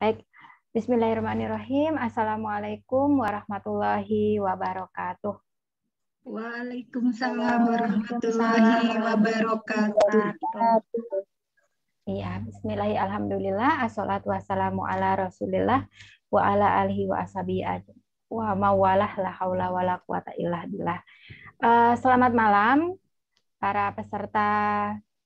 Baik, Bismillahirrahmanirrahim. Assalamualaikum warahmatullahi wabarakatuh. Waalaikumsalam warahmatullahi wabarakatuh. Iya, bismillahirrahmanirrahim. Alhamdulillah. Assalatu wassalamu ala rasulillah wa ala alihi wa ashabi Wa mawalah la haula wa la quwata illa billah. Eh, selamat malam para peserta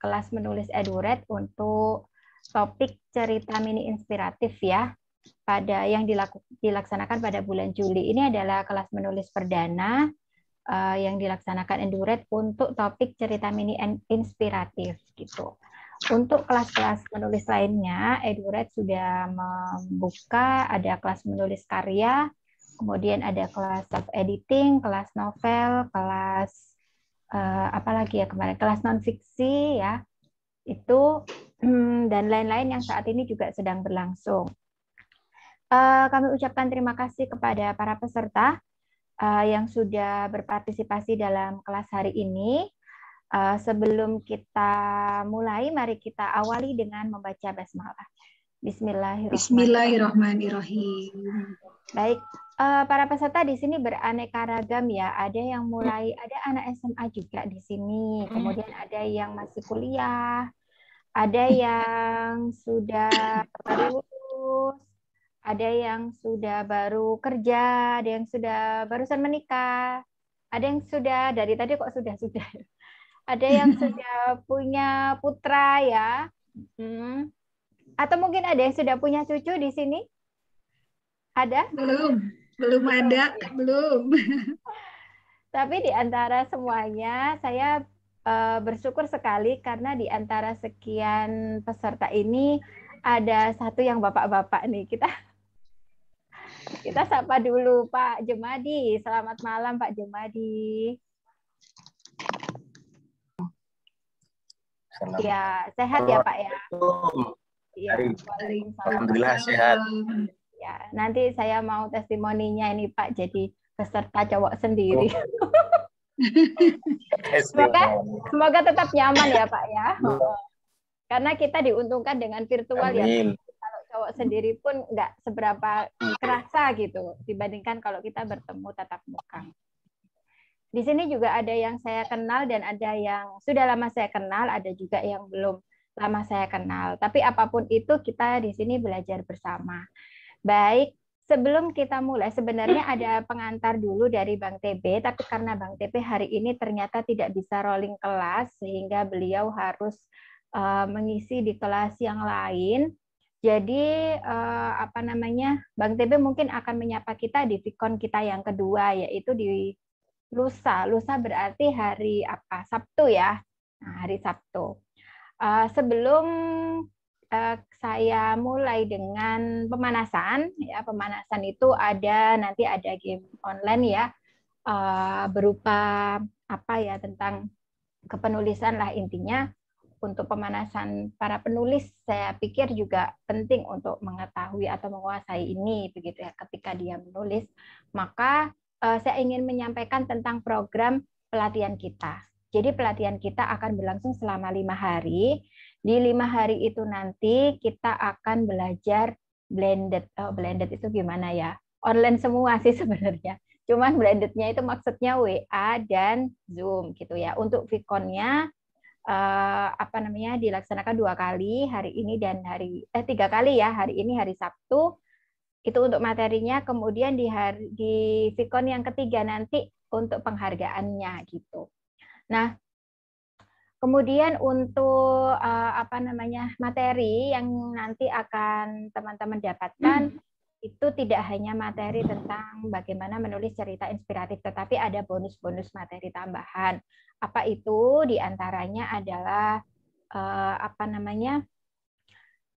kelas menulis eduret untuk topik cerita mini inspiratif ya pada yang dilaku, dilaksanakan pada bulan Juli. Ini adalah kelas menulis perdana uh, yang dilaksanakan Enduret untuk topik cerita mini inspiratif gitu. Untuk kelas-kelas menulis lainnya, Eduret sudah membuka ada kelas menulis karya, kemudian ada kelas self editing, kelas novel, kelas eh, apa lagi ya kemarin kelas non fiksi ya. Itu Hmm, dan lain-lain yang saat ini juga sedang berlangsung. Eh, kami ucapkan terima kasih kepada para peserta eh, yang sudah berpartisipasi dalam kelas hari ini. Eh, sebelum kita mulai, mari kita awali dengan membaca basmalah. Bismillahirrahmanirrahim. Bismillahirrahmanirrahim. Baik, para peserta di sini beraneka ragam ya. Ada yang mulai, ada anak SMA juga di sini. Hmm. Kemudian ada yang masih kuliah, ada yang sudah lulus, ada yang sudah baru kerja, ada yang sudah barusan menikah, ada yang sudah dari tadi kok sudah sudah, ada yang sudah punya putra ya, hmm. atau mungkin ada yang sudah punya cucu di sini? Ada? Belum, belum, ada, ya? belum. Tapi di antara semuanya saya uh, bersyukur sekali karena di antara sekian peserta ini ada satu yang bapak-bapak nih kita kita sapa dulu Pak Jemadi. Selamat malam Pak Jemadi. Selamat. Ya sehat ya Pak ya. ya Alhamdulillah sehat. Ya nanti saya mau testimoninya ini Pak. Jadi peserta cowok sendiri. Oh. semoga semoga tetap nyaman ya Pak ya. Iya. Karena kita diuntungkan dengan virtual ya. Amin. ya. Kalau cowok sendiri pun nggak seberapa iya. kerasa gitu dibandingkan kalau kita bertemu tatap muka. Di sini juga ada yang saya kenal dan ada yang sudah lama saya kenal, ada juga yang belum lama saya kenal. Tapi apapun itu kita di sini belajar bersama. Baik, Sebelum kita mulai, sebenarnya hmm. ada pengantar dulu dari Bang TB, tapi karena Bang TB hari ini ternyata tidak bisa rolling kelas, sehingga beliau harus uh, mengisi di kelas yang lain. Jadi uh, apa namanya, Bang TB mungkin akan menyapa kita di Vicon kita yang kedua, yaitu di Lusa. Lusa berarti hari apa? Sabtu ya. Nah, hari Sabtu. uh, sebelum eh, saya mulai dengan pemanasan. Ya, pemanasan itu ada nanti ada game online ya eh, berupa apa ya tentang kepenulisan lah intinya untuk pemanasan para penulis saya pikir juga penting untuk mengetahui atau menguasai ini begitu ya ketika dia menulis maka eh, saya ingin menyampaikan tentang program pelatihan kita jadi pelatihan kita akan berlangsung selama lima hari di lima hari itu nanti kita akan belajar blended. Oh, blended itu gimana ya? Online semua sih sebenarnya. Cuman blendednya itu maksudnya WA dan Zoom gitu ya. Untuk Vikonnya eh, apa namanya dilaksanakan dua kali hari ini dan hari eh tiga kali ya hari ini hari Sabtu itu untuk materinya kemudian di hari, di Vicon yang ketiga nanti untuk penghargaannya gitu. Nah, Kemudian untuk uh, apa namanya materi yang nanti akan teman-teman dapatkan hmm itu tidak hanya materi tentang bagaimana menulis cerita inspiratif, tetapi ada bonus-bonus materi tambahan. Apa itu? Di antaranya adalah uh, apa namanya?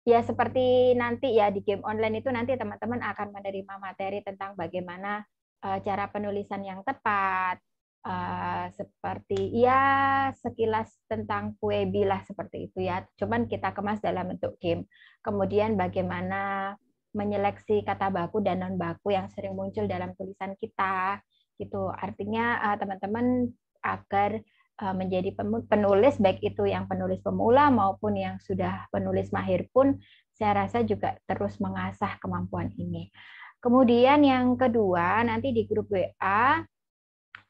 Ya seperti nanti ya di game online itu nanti teman-teman akan menerima materi tentang bagaimana eh, cara penulisan yang tepat, uh, seperti ya sekilas tentang kue bilah seperti itu ya. Cuman kita kemas dalam bentuk game. Kemudian bagaimana menyeleksi kata baku dan non baku yang sering muncul dalam tulisan kita gitu. Artinya eh, teman-teman uh, agar eh, menjadi penulis baik itu yang penulis pemula maupun yang sudah penulis mahir pun saya rasa juga terus mengasah kemampuan ini. Kemudian yang kedua nanti di grup WA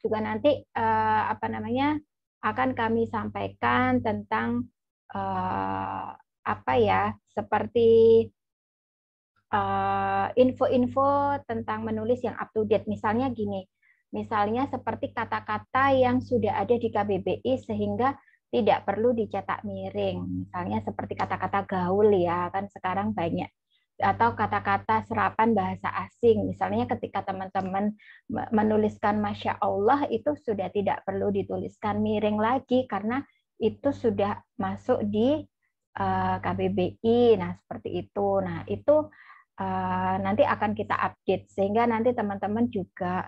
juga nanti uh, apa namanya akan kami sampaikan tentang uh, apa ya seperti eh, info-info uh, tentang menulis yang up to date. Misalnya gini, misalnya seperti kata-kata yang sudah ada di KBBI sehingga tidak perlu dicetak miring. Misalnya seperti kata-kata gaul ya, kan sekarang banyak atau kata-kata serapan bahasa asing. Misalnya ketika teman-teman menuliskan Masya Allah itu sudah tidak perlu dituliskan miring lagi karena itu sudah masuk di eh, KBBI. Nah, seperti itu. Nah, itu eh, nanti akan kita update sehingga nanti teman-teman juga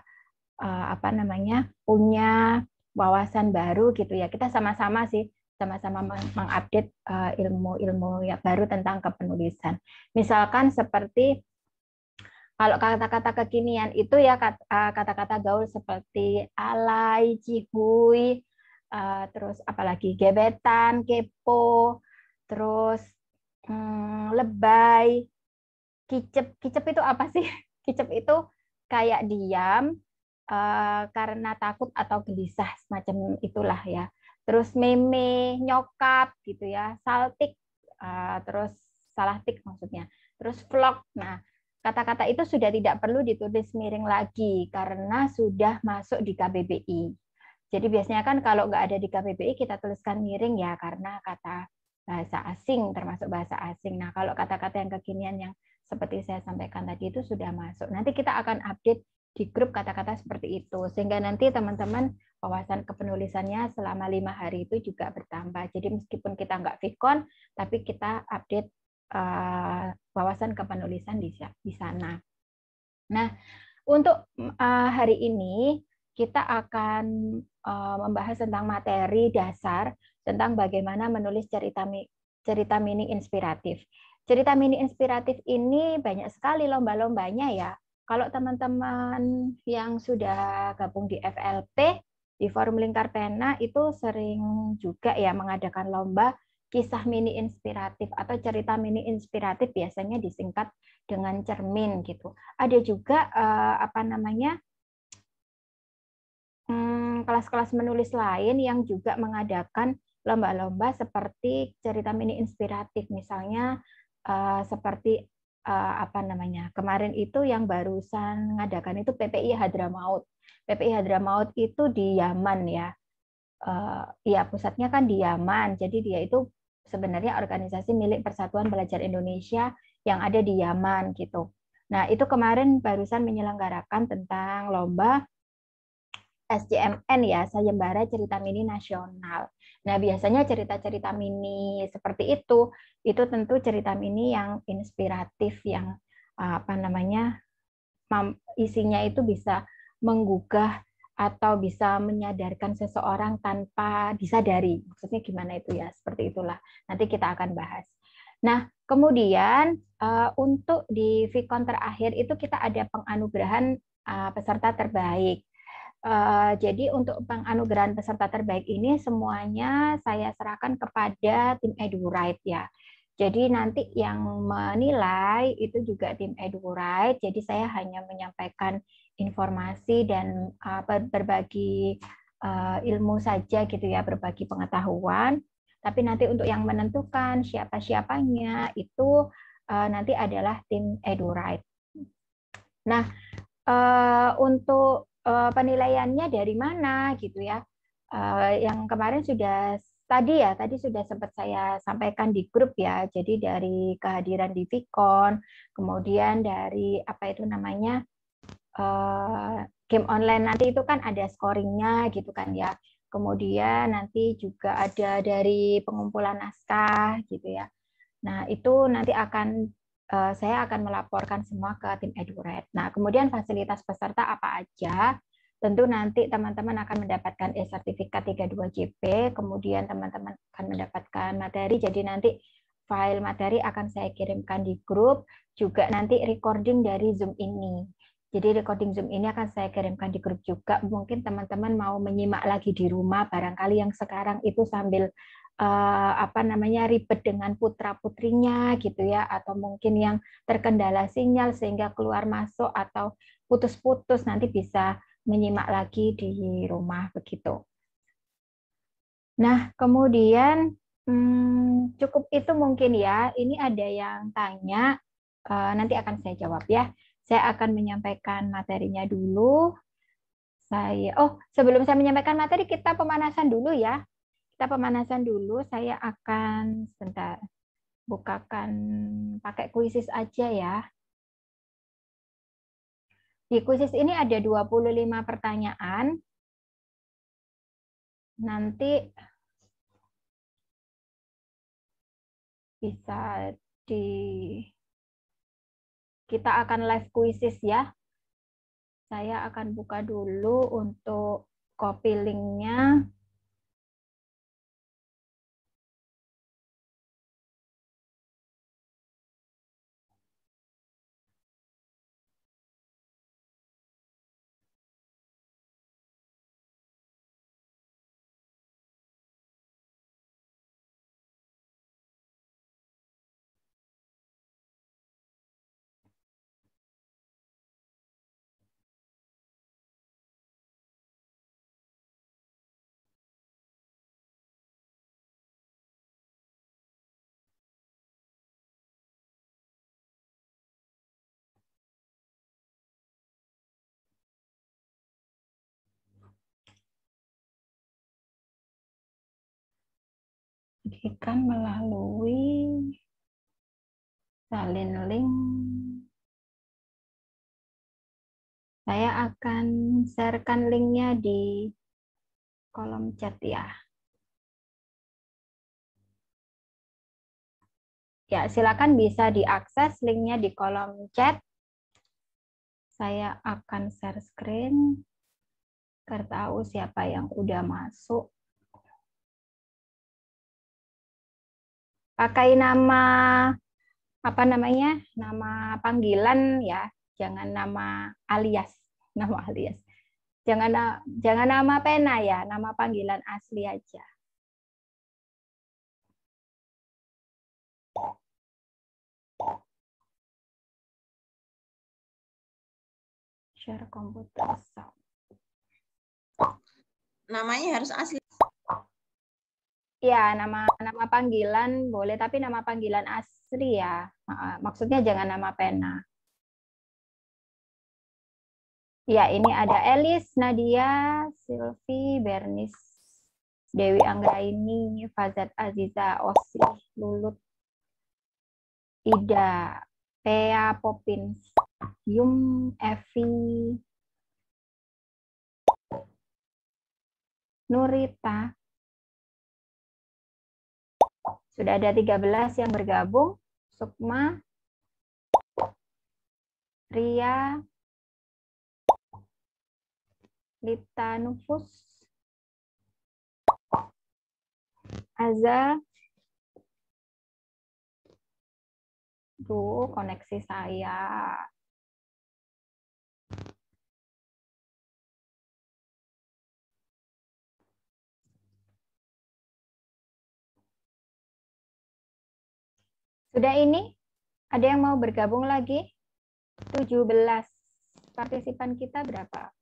eh, apa namanya punya wawasan baru gitu ya. Kita sama-sama sih sama-sama mengupdate eh, ilmu-ilmu ya baru tentang kepenulisan. Misalkan seperti kalau kata-kata kekinian itu ya eh, kata-kata gaul seperti alai cihui, eh, terus apalagi gebetan, kepo, terus hmm, lebay, kicep. Kicep itu apa sih? Kicep itu kayak diam karena takut atau gelisah semacam itulah ya terus meme, nyokap gitu ya, saltik, uh, terus salah tik maksudnya, terus vlog. Nah, kata-kata itu sudah tidak perlu ditulis miring lagi karena sudah masuk di KBBI. Jadi biasanya kan kalau nggak ada di KBBI kita tuliskan miring ya karena kata bahasa asing termasuk bahasa asing. Nah kalau kata-kata yang kekinian yang seperti saya sampaikan tadi itu sudah masuk. Nanti kita akan update di grup kata-kata seperti itu sehingga nanti teman-teman wawasan mhm. kepenulisannya selama lima hari itu juga bertambah. Jadi meskipun kita nggak Vidcon, tapi kita update uh, wawasan kepenulisan di, di sana. Nah, untuk uh, hari ini kita akan uh, membahas tentang materi dasar tentang bagaimana menulis cerita cerita mini inspiratif. Cerita mini inspiratif ini banyak sekali lomba-lombanya ya kalau teman-teman yang sudah gabung di FLP di forum Lingkar Pena itu sering juga ya mengadakan lomba kisah mini inspiratif atau cerita mini inspiratif biasanya disingkat dengan cermin gitu. Ada juga eh, apa namanya hmm, kelas-kelas hmm, menulis lain yang juga mengadakan lomba-lomba seperti cerita mini inspiratif misalnya eh, seperti eh, apa namanya kemarin itu yang barusan mengadakan itu PPI Hadramaut PPI Hadramaut itu di Yaman ya. Uh, ya pusatnya kan di Yaman, jadi dia itu sebenarnya organisasi milik Persatuan Belajar Indonesia yang ada di Yaman gitu. Nah itu kemarin barusan menyelenggarakan tentang lomba Sjmn ya, Sayembara Cerita Mini Nasional. Nah biasanya cerita-cerita mini seperti itu, itu tentu cerita mini yang inspiratif, yang apa namanya isinya itu bisa menggugah atau bisa menyadarkan seseorang tanpa disadari. Maksudnya gimana itu ya? Seperti itulah. Nanti kita akan bahas. Nah, kemudian eh, untuk di Vicon terakhir itu kita ada penganugerahan eh, peserta terbaik. Eh, jadi untuk penganugerahan peserta terbaik ini semuanya saya serahkan kepada tim EduRight ya. Jadi nanti yang menilai itu juga tim EduRight. Jadi saya hanya menyampaikan informasi dan uh, berbagi ah, ilmu saja gitu ya, berbagi pengetahuan. Tapi nanti untuk yang menentukan siapa-siapanya itu ah, nanti adalah tim Edurite. Nah, untuk penilaiannya dari mana gitu ya? yang kemarin sudah tadi ya, tadi sudah sempat saya sampaikan di grup ya. Jadi dari kehadiran di Vicon, kemudian dari apa itu namanya Eh, game online nanti itu kan ada scoringnya gitu kan ya. Kemudian nanti juga ada dari pengumpulan naskah gitu ya. Nah itu nanti akan eh, saya akan melaporkan semua ke tim EduRed. Nah kemudian fasilitas peserta apa aja? Tentu nanti teman-teman akan mendapatkan e-sertifikat 32JP, kemudian teman-teman akan mendapatkan materi, jadi nanti file materi akan saya kirimkan di grup, juga nanti recording dari Zoom ini jadi recording Zoom ini akan saya kirimkan di grup juga. Mungkin teman-teman mau menyimak lagi di rumah, barangkali yang sekarang itu sambil uh, apa namanya ribet dengan putra putrinya gitu ya, atau mungkin yang terkendala sinyal sehingga keluar masuk atau putus-putus nanti bisa menyimak lagi di rumah begitu. Nah kemudian hmm, cukup itu mungkin ya. Ini ada yang tanya, eh, nanti akan saya jawab ya. Saya akan menyampaikan materinya dulu. Saya Oh, sebelum saya menyampaikan materi kita pemanasan dulu ya. Kita pemanasan dulu. Saya akan sebentar bukakan pakai kuisis aja ya. Di kuisis ini ada 25 pertanyaan. Nanti bisa di kita akan live quizzes ya. Saya akan buka dulu untuk copy linknya. pendidikan melalui salin link. Saya akan sharekan linknya di kolom chat ya. Ya, silakan bisa diakses linknya di kolom chat. Saya akan share screen. tahu siapa yang udah masuk. pakai nama apa namanya nama panggilan ya jangan nama alias nama alias jangan jangan nama pena ya nama panggilan asli aja share komputer so namanya harus asli Ya, nama nama panggilan boleh, tapi nama panggilan asli ya. Maksudnya jangan nama pena. Ya, ini ada Elis, Nadia, Silvi, Bernis, Dewi Anggraini, Fazat Aziza, Osi, Lulut, Ida, Pea, Popins, Yum, Evi, Nurita, sudah ada 13 yang bergabung. Sukma, Ria, Lita Nufus, Aza, Duh, koneksi saya. Sudah ini? Ada yang mau bergabung lagi? 17. Partisipan kita berapa?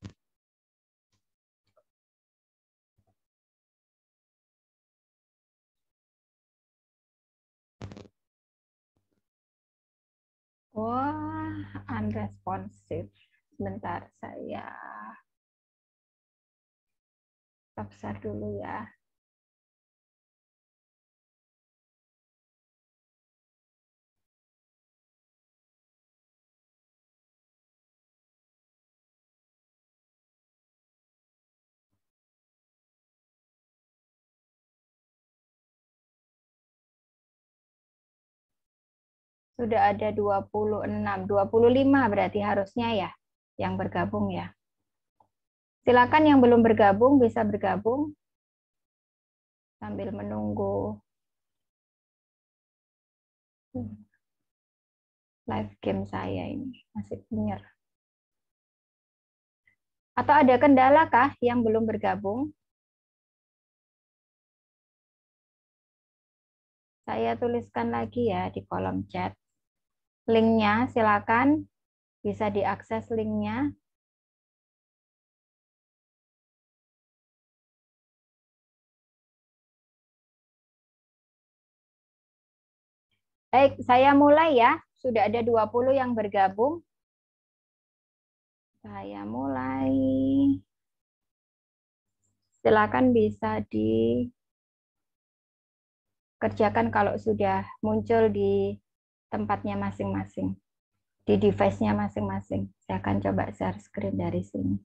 Wah, unresponsive. Sebentar saya Tapsar dulu ya. sudah ada 26, 25 berarti harusnya ya yang bergabung ya. Silakan yang belum bergabung bisa bergabung sambil menunggu hmm. live game saya ini masih penyer. Atau ada kendala kah yang belum bergabung? Saya tuliskan lagi ya di kolom chat linknya silakan bisa diakses linknya Baik, saya mulai ya. Sudah ada 20 yang bergabung. Saya mulai. Silakan bisa dikerjakan kalau sudah muncul di tempatnya masing-masing, di device-nya masing-masing. Saya akan coba share screen dari sini.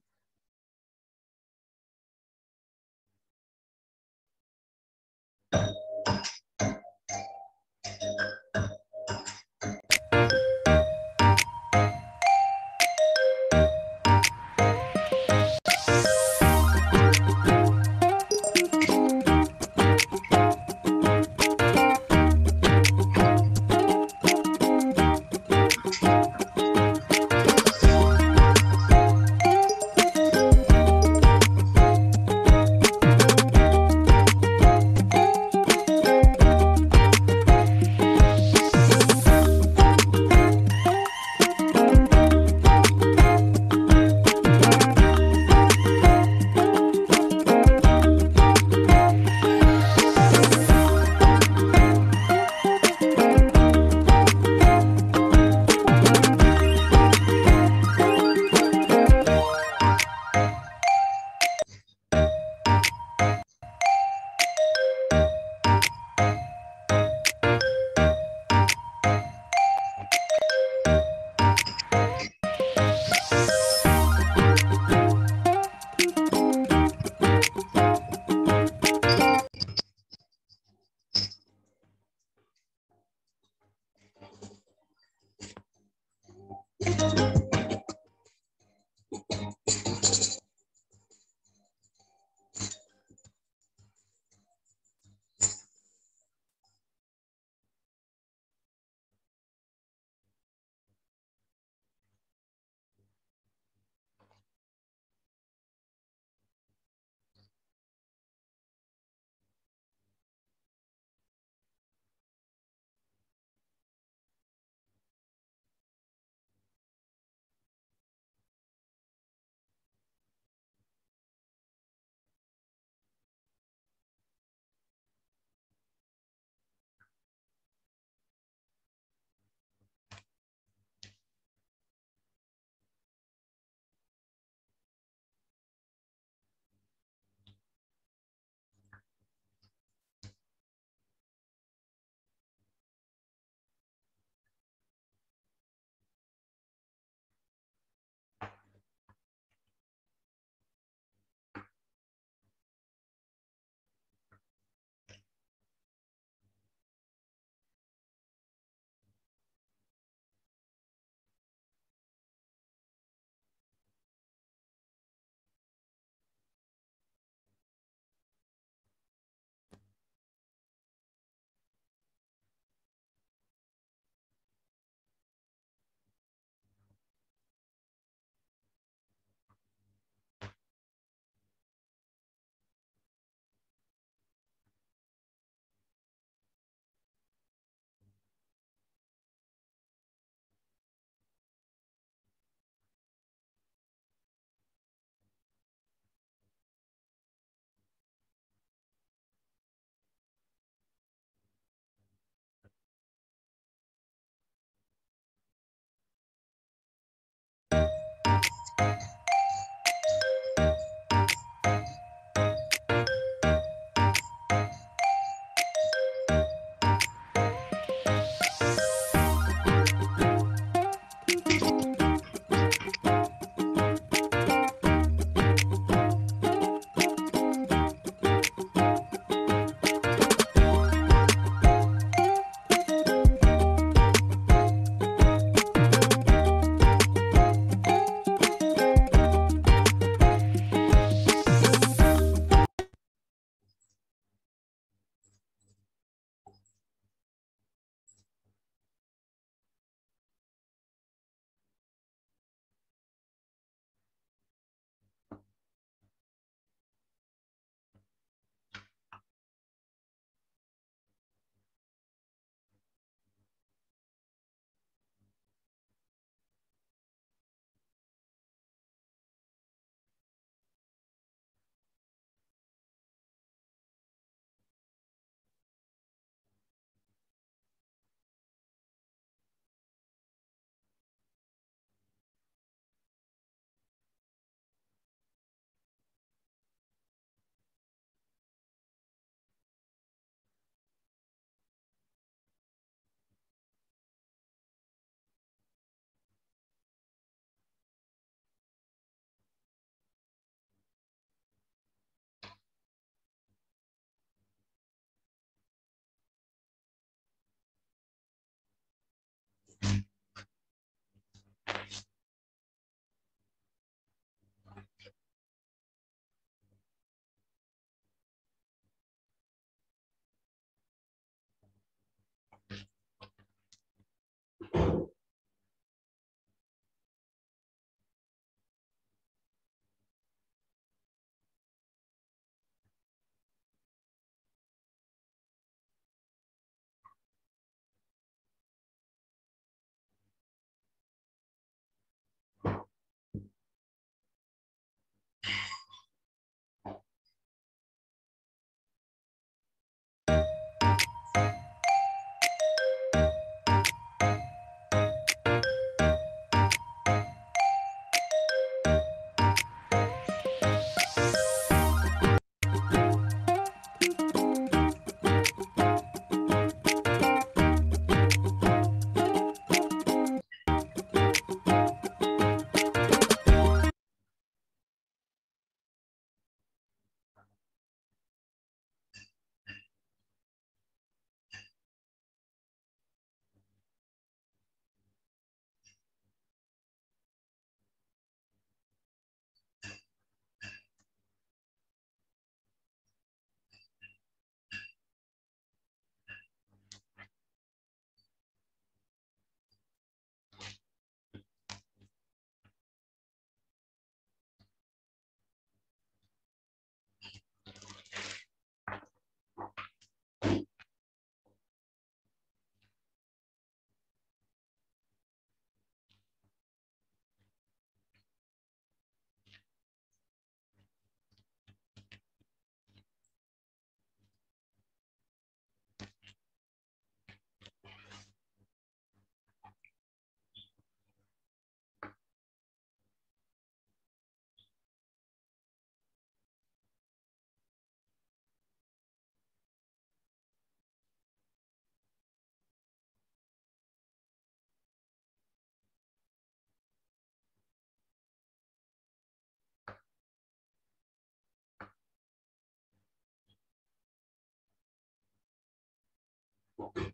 Okay.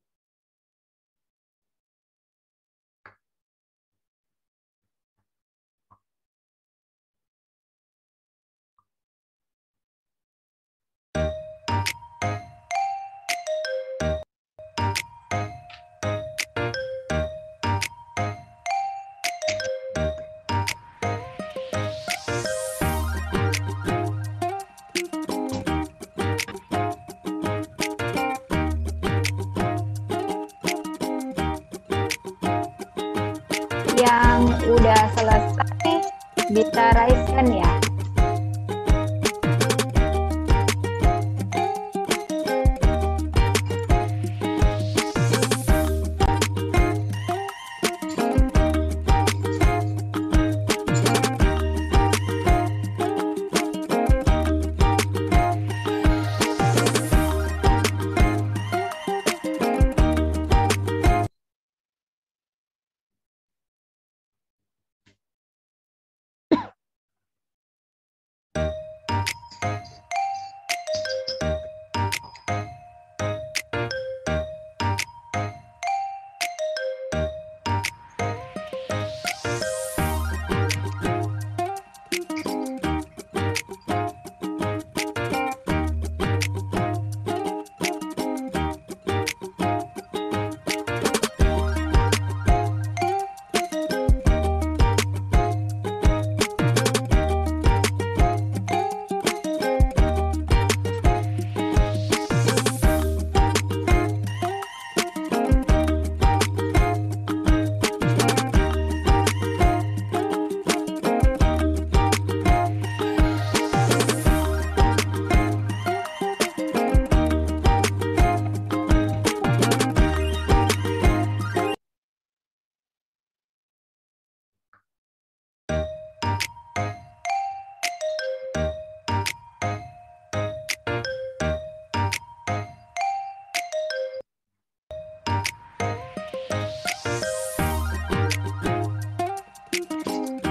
Dita Raiskan ya.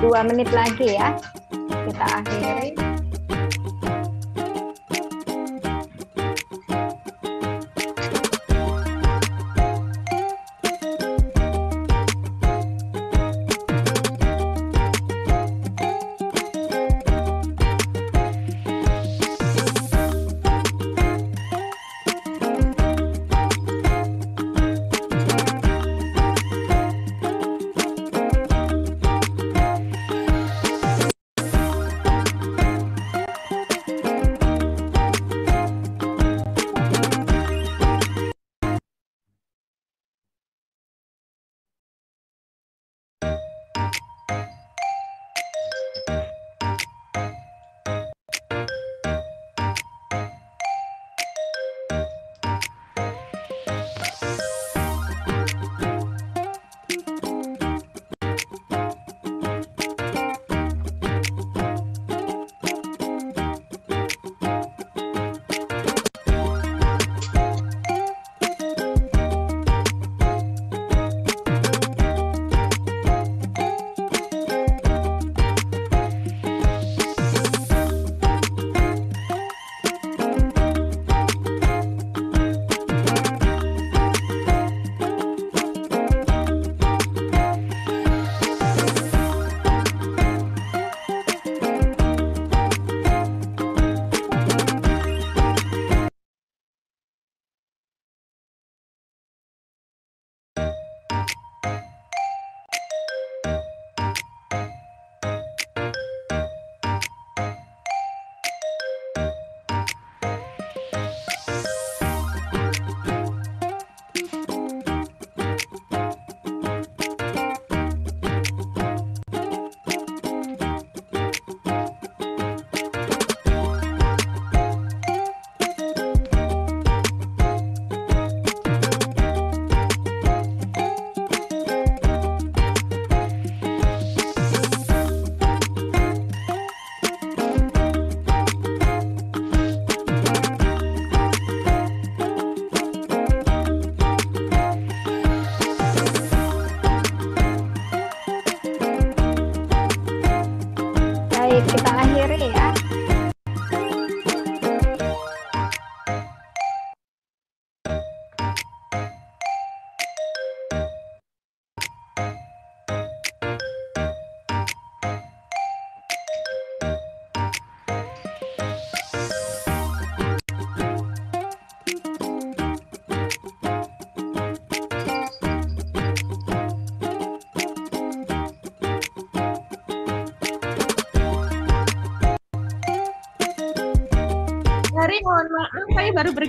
dua menit lagi ya kita akhiri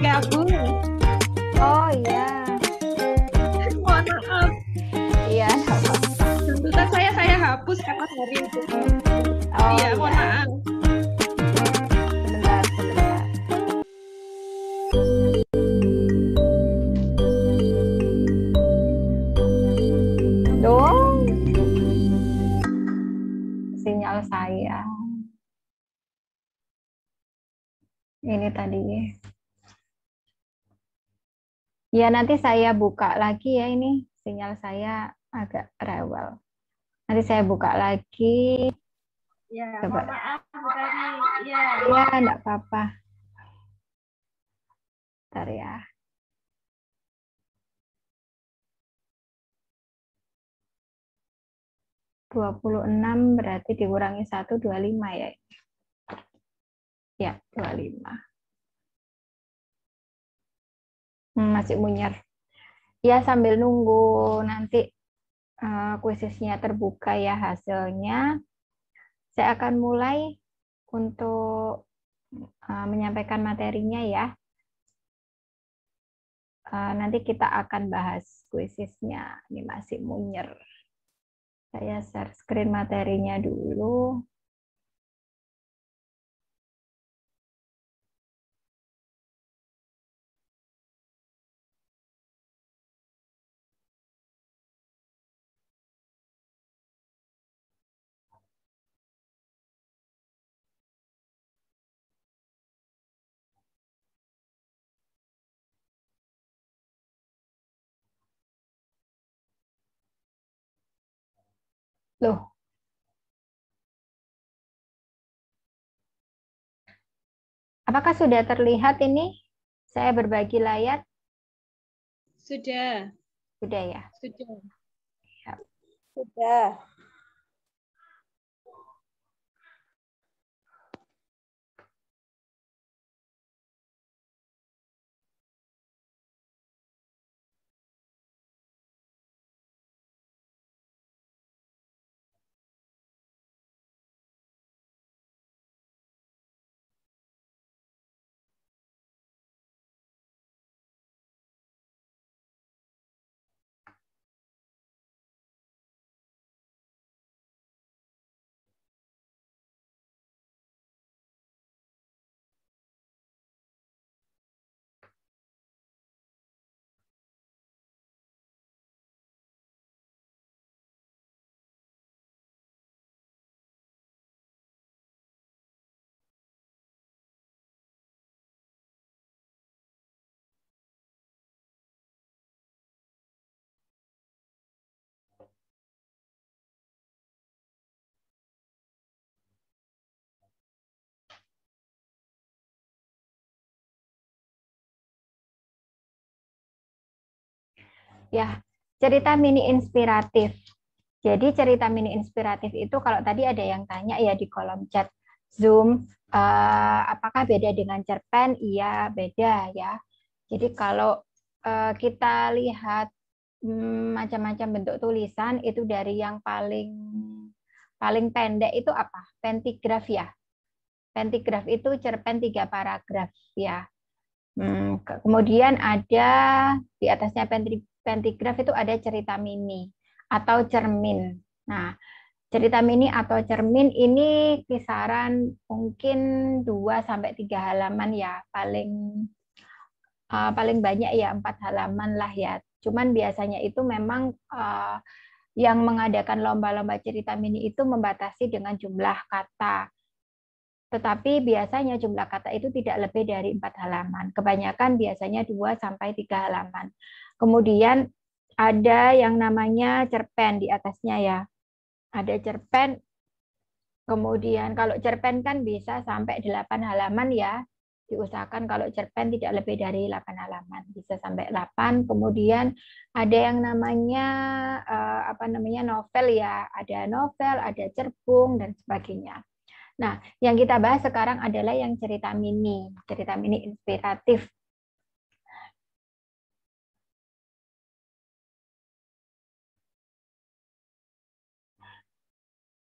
got food. Ya, nanti saya buka lagi ya ini sinyal saya agak rewel. Nanti saya buka lagi. Ya, Coba. maaf bukannya. Ya, ya Nggak apa-apa. Bentar ya. Dua puluh enam berarti dikurangi satu dua lima ya. Ya, dua lima. Hmm, masih munyer. ya sambil nunggu nanti uh, eh, kuisisnya terbuka ya hasilnya saya akan mulai untuk uh, menyampaikan materinya ya uh, nanti kita akan bahas kuisisnya ini masih munyer saya share screen materinya dulu Loh. Apakah sudah terlihat ini? Saya berbagi layar. Sudah. Sudah ya? Sudah. Ya. Sudah. Ya, cerita mini inspiratif. Jadi cerita mini inspiratif itu kalau tadi ada yang tanya ya di kolom chat Zoom, eh, apakah beda dengan cerpen? Iya, beda ya. Jadi kalau eh, kita lihat hmm, macam-macam bentuk tulisan itu dari yang paling paling pendek itu apa? Pentigraf ya. Pentigraf itu cerpen tiga paragraf ya. Hmm, kemudian ada di atasnya pentigraf itu ada cerita mini atau cermin. Nah, cerita mini atau cermin ini kisaran mungkin 2 sampai 3 halaman ya, paling uh, paling banyak ya 4 halaman lah ya. Cuman biasanya itu memang uh, yang mengadakan lomba-lomba cerita mini itu membatasi dengan jumlah kata. Tetapi biasanya jumlah kata itu tidak lebih dari empat halaman. Kebanyakan biasanya 2 sampai tiga halaman. Kemudian ada yang namanya cerpen di atasnya ya. Ada cerpen. Kemudian kalau cerpen kan bisa sampai 8 halaman ya. Diusahakan kalau cerpen tidak lebih dari 8 halaman, bisa sampai 8. Kemudian ada yang namanya eh, apa namanya novel ya. Ada novel, ada cerbung dan sebagainya. Nah, yang kita bahas sekarang adalah yang cerita mini, cerita mini inspiratif.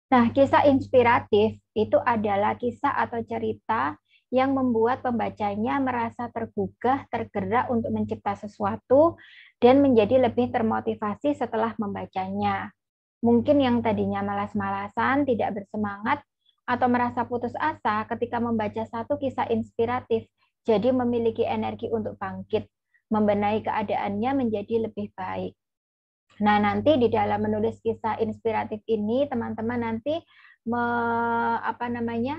Nah, kisah inspiratif itu adalah kisah atau cerita yang membuat pembacanya merasa tergugah, tergerak untuk mencipta sesuatu, dan menjadi lebih termotivasi setelah membacanya. Mungkin yang tadinya malas-malasan, tidak bersemangat, atau merasa putus asa ketika membaca satu kisah inspiratif, jadi memiliki energi untuk bangkit, membenahi keadaannya menjadi lebih baik. Nah, nanti di dalam menulis kisah inspiratif ini, teman-teman nanti me, apa namanya?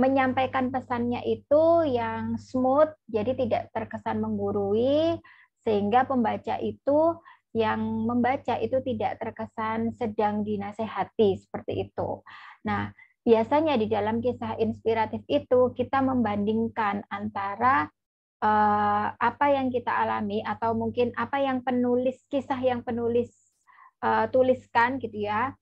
menyampaikan pesannya itu yang smooth, jadi tidak terkesan menggurui sehingga pembaca itu yang membaca itu tidak terkesan sedang dinasehati seperti itu. Nah, biasanya di dalam kisah inspiratif itu kita membandingkan antara Eh, apa yang kita alami atau mungkin apa yang penulis kisah yang penulis uh, tuliskan gitu ya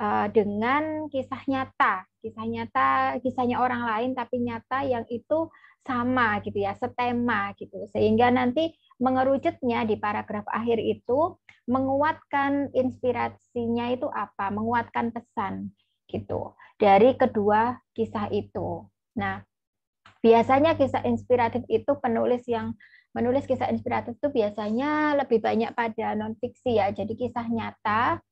uh, dengan kisah nyata, kisah nyata, kisahnya orang lain tapi nyata yang itu sama gitu ya, setema gitu. Sehingga nanti mengerucutnya di paragraf akhir itu menguatkan inspirasinya itu apa, menguatkan pesan gitu dari kedua kisah itu. Nah, biasanya kisah inspiratif itu penulis yang menulis kisah inspiratif itu biasanya lebih banyak pada non fiksi ya jadi kisah nyata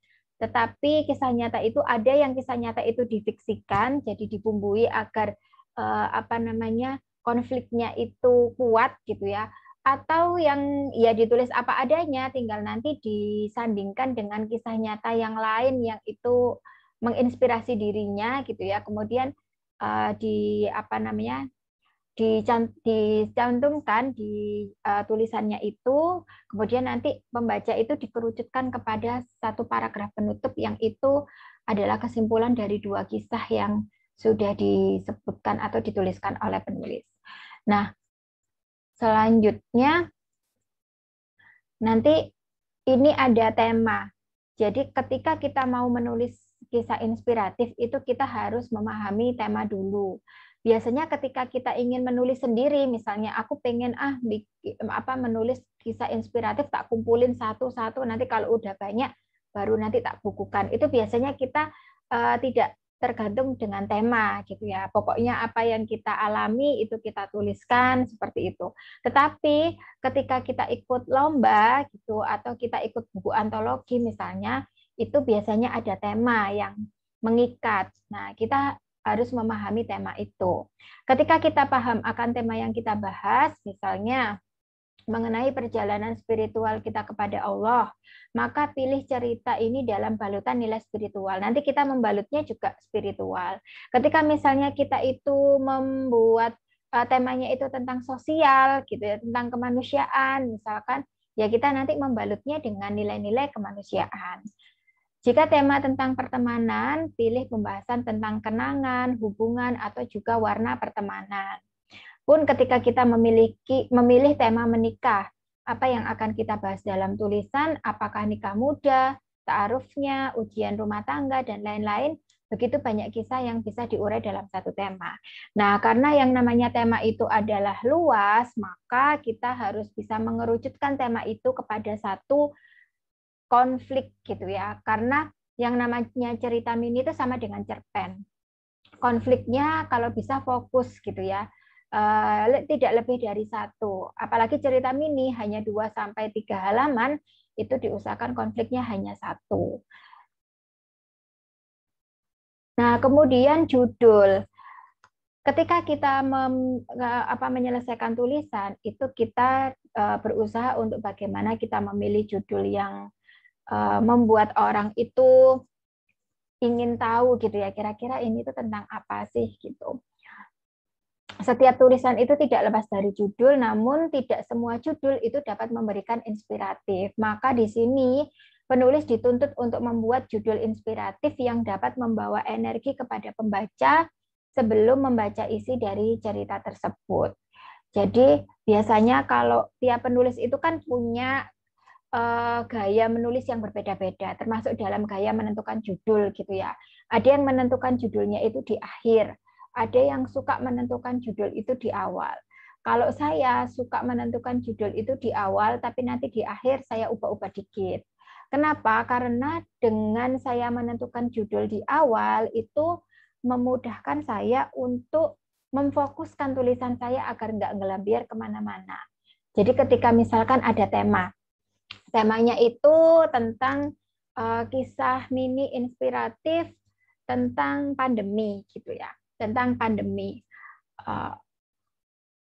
tetapi kisah nyata itu ada yang kisah nyata itu difiksikan jadi dibumbui agar eh, apa namanya konfliknya itu kuat gitu ya atau yang ya ditulis apa adanya tinggal nanti disandingkan dengan kisah nyata yang lain yang itu menginspirasi dirinya gitu ya kemudian eh, di apa namanya dicantumkan di uh, tulisannya itu, kemudian nanti pembaca itu dikerucutkan kepada satu paragraf penutup yang itu adalah kesimpulan dari dua kisah yang sudah disebutkan atau dituliskan oleh penulis. Nah, selanjutnya nanti ini ada tema. Jadi ketika kita mau menulis kisah inspiratif itu kita harus memahami tema dulu biasanya ketika kita ingin menulis sendiri misalnya aku pengen ah apa menulis kisah inspiratif tak kumpulin satu-satu nanti kalau udah banyak baru nanti tak bukukan itu biasanya kita uh, tidak tergantung dengan tema gitu ya pokoknya apa yang kita alami itu kita tuliskan seperti itu tetapi ketika kita ikut lomba gitu atau kita ikut buku antologi misalnya itu biasanya ada tema yang mengikat nah kita harus memahami tema itu. Ketika kita paham akan tema yang kita bahas, misalnya mengenai perjalanan spiritual kita kepada Allah, maka pilih cerita ini dalam balutan nilai spiritual. Nanti kita membalutnya juga spiritual. Ketika misalnya kita itu membuat eh, temanya itu tentang sosial gitu ya, tentang kemanusiaan misalkan, ya kita nanti membalutnya dengan nilai-nilai kemanusiaan. Jika tema tentang pertemanan, pilih pembahasan tentang kenangan, hubungan, atau juga warna pertemanan. Pun ketika kita memiliki memilih tema menikah, apa yang akan kita bahas dalam tulisan, apakah nikah muda, ta'arufnya, ujian rumah tangga, dan lain-lain, begitu banyak kisah yang bisa diurai dalam satu tema. Nah, karena yang namanya tema itu adalah luas, maka kita harus bisa mengerucutkan tema itu kepada satu konflik gitu ya. Karena yang namanya cerita mini itu sama dengan cerpen. Konfliknya kalau bisa fokus gitu ya. Eh, tidak lebih dari satu. Apalagi cerita mini hanya dua sampai tiga halaman, itu diusahakan konfliknya hanya satu. Nah, kemudian judul. Ketika kita mem, apa, menyelesaikan tulisan, itu kita eh, berusaha untuk bagaimana kita memilih judul yang uh, membuat orang itu ingin tahu gitu ya kira-kira ini tuh tentang apa sih gitu. Setiap tulisan itu tidak lepas dari judul, namun tidak semua judul itu dapat memberikan inspiratif. Maka di sini penulis dituntut untuk membuat judul inspiratif yang dapat membawa energi kepada pembaca sebelum membaca isi dari cerita tersebut. Jadi biasanya kalau tiap penulis itu kan punya Eh, gaya menulis yang berbeda-beda, termasuk dalam gaya menentukan judul gitu ya. Ada yang menentukan judulnya itu di akhir, ada yang suka menentukan judul itu di awal. Kalau saya suka menentukan judul itu di awal, tapi nanti di akhir saya ubah-ubah dikit. Kenapa? Karena dengan saya menentukan judul di awal itu memudahkan saya untuk memfokuskan tulisan saya agar nggak ngelambir kemana-mana. Jadi ketika misalkan ada tema, Temanya itu tentang uh, kisah mini inspiratif tentang pandemi gitu ya, tentang pandemi. Uh,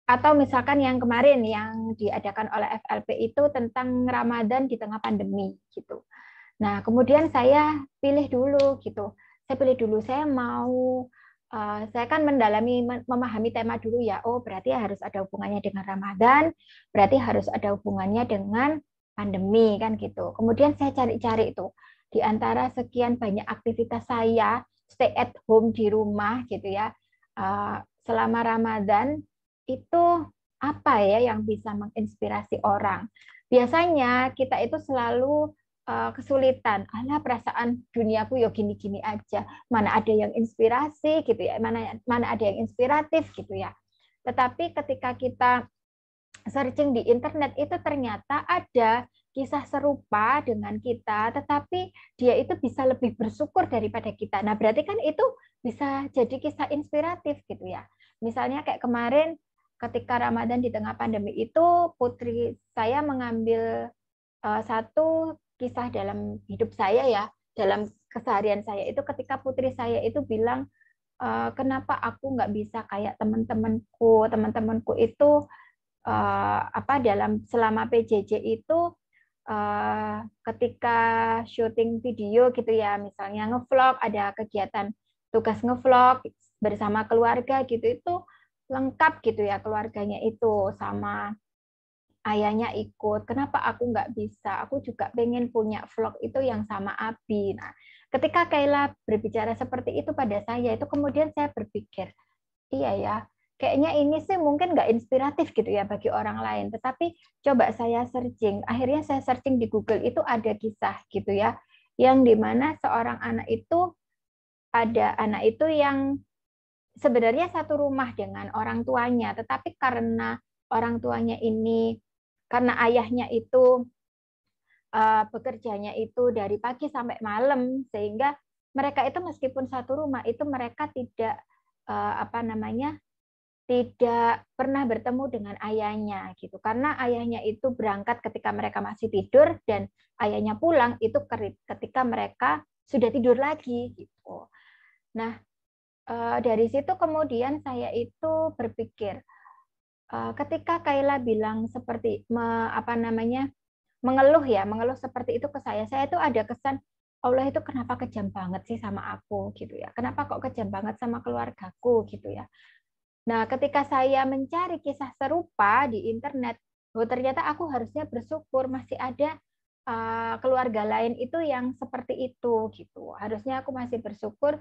atau misalkan yang kemarin yang diadakan oleh FLP itu tentang Ramadan di tengah pandemi gitu. Nah, kemudian saya pilih dulu gitu. Saya pilih dulu saya mau uh, saya kan mendalami memahami tema dulu ya. Oh, berarti harus ada hubungannya dengan Ramadan, berarti harus ada hubungannya dengan pandemi kan gitu. Kemudian saya cari-cari itu di antara sekian banyak aktivitas saya stay at home di rumah gitu ya eh, selama Ramadan itu apa ya yang bisa menginspirasi orang. Biasanya kita itu selalu eh, kesulitan, alah perasaan duniaku ya gini-gini aja, mana ada yang inspirasi gitu ya, mana mana ada yang inspiratif gitu ya. Tetapi ketika kita searching di internet itu ternyata ada kisah serupa dengan kita, tetapi dia itu bisa lebih bersyukur daripada kita. Nah, berarti kan itu bisa jadi kisah inspiratif gitu ya. Misalnya kayak kemarin ketika Ramadan di tengah pandemi itu putri saya mengambil uh, satu kisah dalam hidup saya ya, dalam keseharian saya itu ketika putri saya itu bilang eh, kenapa aku nggak bisa kayak teman-temanku, teman-temanku itu Eh, apa dalam selama PJJ itu eh, ketika syuting video gitu ya, misalnya ngevlog, ada kegiatan tugas ngevlog bersama keluarga gitu itu lengkap gitu ya keluarganya itu sama ayahnya ikut. Kenapa aku nggak bisa? Aku juga pengen punya vlog itu yang sama Abi. Nah, ketika Kayla berbicara seperti itu pada saya, itu kemudian saya berpikir, iya ya, kayaknya ini sih mungkin nggak inspiratif gitu ya bagi orang lain. Tetapi coba saya searching, akhirnya saya searching di Google itu ada kisah gitu ya, yang dimana seorang anak itu ada anak itu yang sebenarnya satu rumah dengan orang tuanya, tetapi karena orang tuanya ini, karena ayahnya itu bekerjanya eh, itu dari pagi sampai malam, sehingga mereka itu meskipun satu rumah itu mereka tidak eh, apa namanya tidak pernah bertemu dengan ayahnya gitu karena ayahnya itu berangkat ketika mereka masih tidur dan ayahnya pulang itu ketika mereka sudah tidur lagi gitu nah eh, dari situ kemudian saya itu berpikir eh, ketika Kaila bilang seperti apa namanya mengeluh ya mengeluh seperti itu ke saya saya itu ada kesan Allah itu kenapa kejam banget sih sama aku gitu ya kenapa kok kejam banget sama keluargaku gitu ya Nah, ketika saya mencari kisah serupa di internet, oh ternyata aku harusnya bersyukur masih ada eh, keluarga lain itu yang seperti itu gitu. Harusnya aku masih bersyukur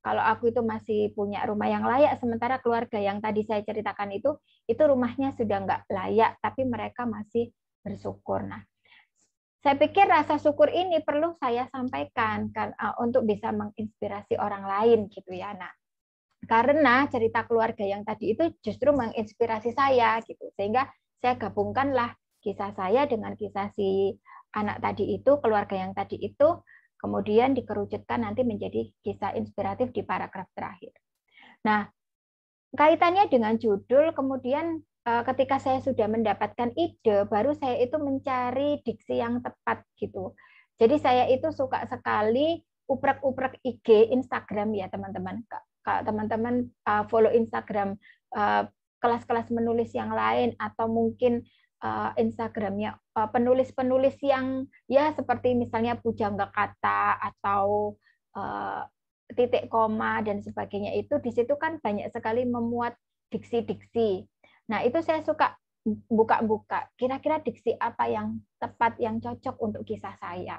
kalau aku itu masih punya rumah yang layak, sementara keluarga yang tadi saya ceritakan itu, itu rumahnya sudah nggak layak, tapi mereka masih bersyukur. Nah, saya pikir rasa syukur ini perlu saya sampaikan kan, eh, untuk bisa menginspirasi orang lain gitu ya. Nah, karena cerita keluarga yang tadi itu justru menginspirasi saya gitu. Sehingga saya gabungkanlah kisah saya dengan kisah si anak tadi itu, keluarga yang tadi itu kemudian dikerucutkan nanti menjadi kisah inspiratif di paragraf terakhir. Nah, kaitannya dengan judul kemudian eh, ketika saya sudah mendapatkan ide, baru saya itu mencari diksi yang tepat gitu. Jadi saya itu suka sekali uprek-uprek IG, Instagram ya teman-teman kalau teman-teman uh, follow Instagram uh, kelas-kelas uh, menulis yang lain atau mungkin uh, Instagramnya uh, penulis-penulis uh, yang ya seperti misalnya Pujangga Kata atau uh, titik koma dan sebagainya itu di situ kan banyak sekali memuat diksi-diksi. Nah, itu saya suka buka-buka kira-kira diksi apa yang tepat yang cocok untuk kisah saya.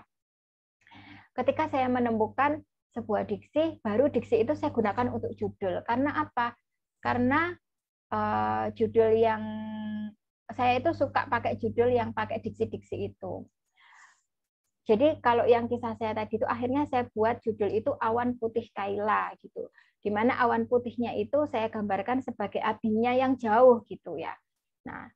Ketika saya menemukan sebuah diksi, baru diksi itu saya gunakan untuk judul. Karena apa? Karena uh, judul yang saya itu suka pakai judul yang pakai diksi-diksi itu. Jadi kalau yang kisah saya tadi itu akhirnya saya buat judul itu awan putih Kaila gitu. Di awan putihnya itu saya gambarkan sebagai abinya yang jauh gitu ya. Nah,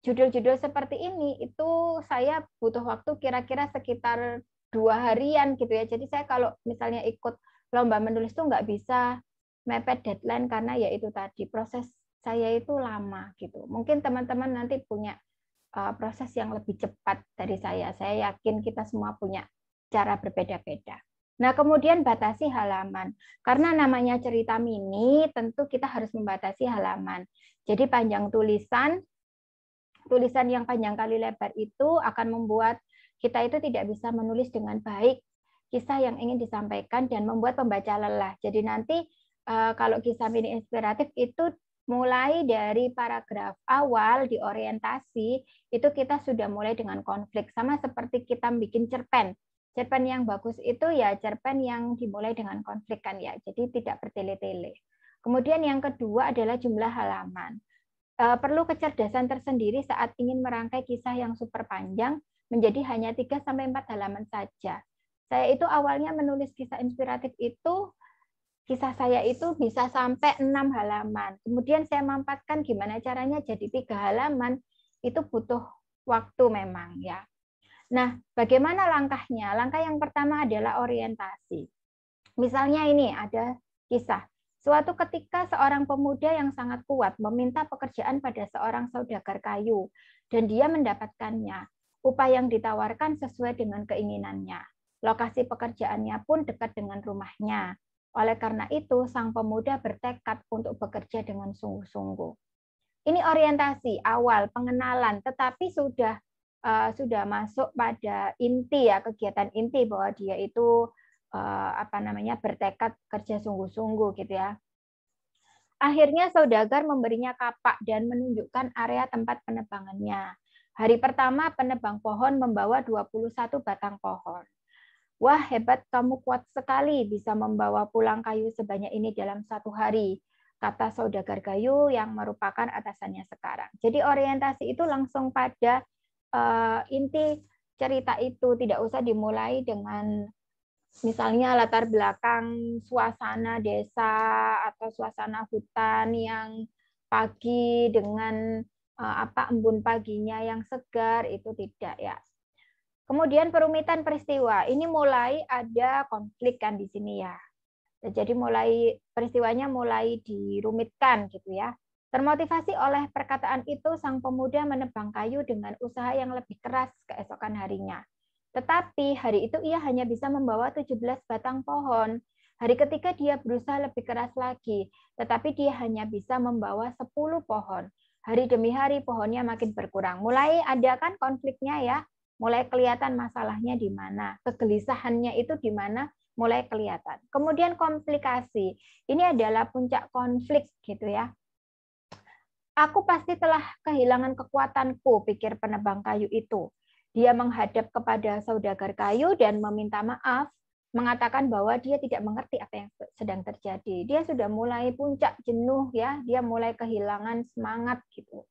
judul-judul seperti ini itu saya butuh waktu kira-kira sekitar dua harian gitu ya. Jadi saya kalau misalnya ikut lomba menulis tuh nggak bisa mepet deadline karena ya itu tadi proses saya itu lama gitu. Mungkin teman-teman nanti punya uh, proses yang lebih cepat dari saya. Saya yakin kita semua punya cara berbeda-beda. Nah, kemudian batasi halaman. Karena namanya cerita mini, tentu kita harus membatasi halaman. Jadi panjang tulisan, tulisan yang panjang kali lebar itu akan membuat kita itu tidak bisa menulis dengan baik kisah yang ingin disampaikan dan membuat pembaca lelah. Jadi nanti eh, kalau kisah mini inspiratif itu mulai dari paragraf awal diorientasi itu kita sudah mulai dengan konflik sama seperti kita bikin cerpen cerpen yang bagus itu ya cerpen yang dimulai dengan konflik kan ya jadi tidak bertele-tele kemudian yang kedua adalah jumlah halaman eh, perlu kecerdasan tersendiri saat ingin merangkai kisah yang super panjang menjadi hanya 3 sampai 4 halaman saja. Saya itu awalnya menulis kisah inspiratif itu kisah saya itu bisa sampai 6 halaman. Kemudian saya mampatkan gimana caranya jadi tiga halaman itu butuh waktu memang ya. Nah, bagaimana langkahnya? Langkah yang pertama adalah orientasi. Misalnya ini ada kisah. Suatu ketika seorang pemuda yang sangat kuat meminta pekerjaan pada seorang saudagar kayu dan dia mendapatkannya upah yang ditawarkan sesuai dengan keinginannya. Lokasi pekerjaannya pun dekat dengan rumahnya. Oleh karena itu, sang pemuda bertekad untuk bekerja dengan sungguh-sungguh. Ini orientasi awal pengenalan, tetapi sudah uh, sudah masuk pada inti ya kegiatan inti bahwa dia itu eh, apa namanya bertekad kerja sungguh-sungguh gitu ya. Akhirnya saudagar memberinya kapak dan menunjukkan area tempat penebangannya. Hari pertama penebang pohon membawa 21 batang pohon. Wah, hebat kamu kuat sekali bisa membawa pulang kayu sebanyak ini dalam satu hari, kata saudagar kayu yang merupakan atasannya sekarang. Jadi orientasi itu langsung pada uh, inti cerita itu, tidak usah dimulai dengan misalnya latar belakang suasana desa atau suasana hutan yang pagi dengan Eh, apa embun paginya yang segar itu tidak ya. Kemudian perumitan peristiwa. Ini mulai ada konflik kan di sini ya. Jadi mulai peristiwanya mulai dirumitkan gitu ya. Termotivasi oleh perkataan itu, sang pemuda menebang kayu dengan usaha yang lebih keras keesokan harinya. Tetapi hari itu ia hanya bisa membawa 17 batang pohon. Hari ketiga dia berusaha lebih keras lagi, tetapi dia hanya bisa membawa 10 pohon. Hari demi hari pohonnya makin berkurang. Mulai ada kan konfliknya ya, mulai kelihatan masalahnya di mana, kegelisahannya itu di mana, mulai kelihatan. Kemudian komplikasi. Ini adalah puncak konflik gitu ya. Aku pasti telah kehilangan kekuatanku, pikir penebang kayu itu. Dia menghadap kepada saudagar kayu dan meminta maaf mengatakan bahwa dia tidak mengerti apa yang sedang terjadi. Dia sudah mulai puncak jenuh ya, dia mulai kehilangan semangat gitu.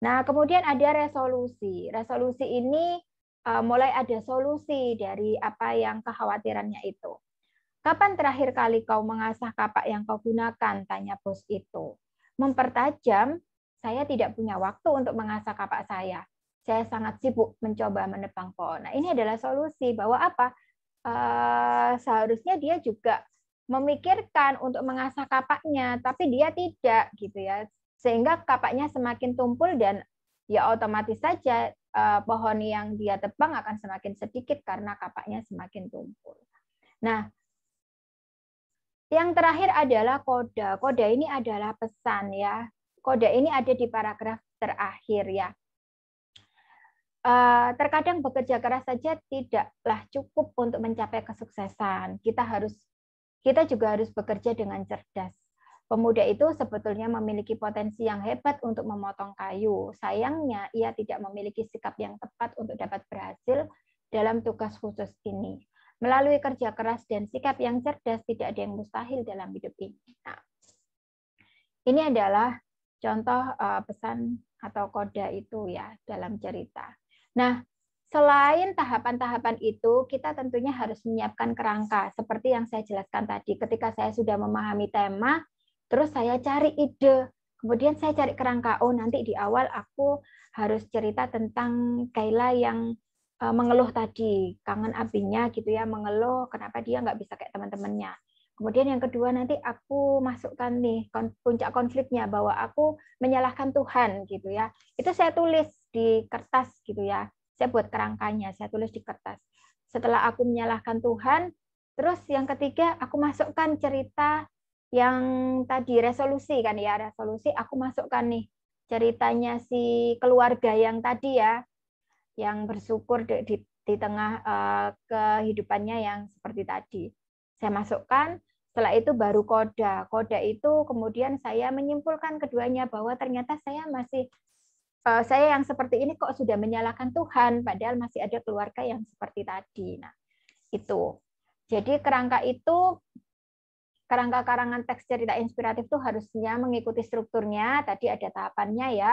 Nah, kemudian ada resolusi. Resolusi ini uh, mulai ada solusi dari apa yang kekhawatirannya itu. Kapan terakhir kali kau mengasah kapak yang kau gunakan? tanya bos itu. Mempertajam, saya tidak punya waktu untuk mengasah kapak saya. Saya sangat sibuk mencoba menebang pohon. Nah, ini adalah solusi bahwa apa? Eh, seharusnya dia juga memikirkan untuk mengasah kapaknya, tapi dia tidak gitu ya. Sehingga kapaknya semakin tumpul dan ya otomatis saja eh, pohon yang dia tebang akan semakin sedikit karena kapaknya semakin tumpul. Nah, yang terakhir adalah koda. Koda ini adalah pesan ya. Koda ini ada di paragraf terakhir ya. Eh, terkadang bekerja keras saja tidaklah cukup untuk mencapai kesuksesan. Kita harus kita juga harus bekerja dengan cerdas. Pemuda itu sebetulnya memiliki potensi yang hebat untuk memotong kayu. Sayangnya ia tidak memiliki sikap yang tepat untuk dapat berhasil dalam tugas khusus ini. Melalui kerja keras dan sikap yang cerdas tidak ada yang mustahil dalam hidup ini. Nah, ini adalah contoh eh, pesan atau koda itu ya dalam cerita. Nah, selain tahapan-tahapan itu, kita tentunya harus menyiapkan kerangka seperti yang saya jelaskan tadi. Ketika saya sudah memahami tema, terus saya cari ide, kemudian saya cari kerangka. Oh, nanti di awal aku harus cerita tentang Kaila yang eh, mengeluh tadi, kangen abinya gitu ya, mengeluh kenapa dia nggak bisa kayak teman-temannya. Kemudian yang kedua nanti aku masukkan nih puncak konfliknya bahwa aku menyalahkan Tuhan gitu ya. Itu saya tulis di kertas gitu ya. Saya buat kerangkanya, saya tulis di kertas. Setelah aku menyalahkan Tuhan, terus yang ketiga aku masukkan cerita yang tadi resolusi kan ya, resolusi aku masukkan nih ceritanya si keluarga yang tadi ya, yang bersyukur di, di, di tengah uh, kehidupannya yang seperti tadi. Saya masukkan, setelah itu baru koda. Koda itu kemudian saya menyimpulkan keduanya bahwa ternyata saya masih Eh, saya yang seperti ini kok sudah menyalahkan Tuhan padahal masih ada keluarga yang seperti tadi. Nah, itu. Jadi kerangka itu kerangka karangan teks cerita inspiratif itu harusnya mengikuti strukturnya, tadi ada tahapannya ya.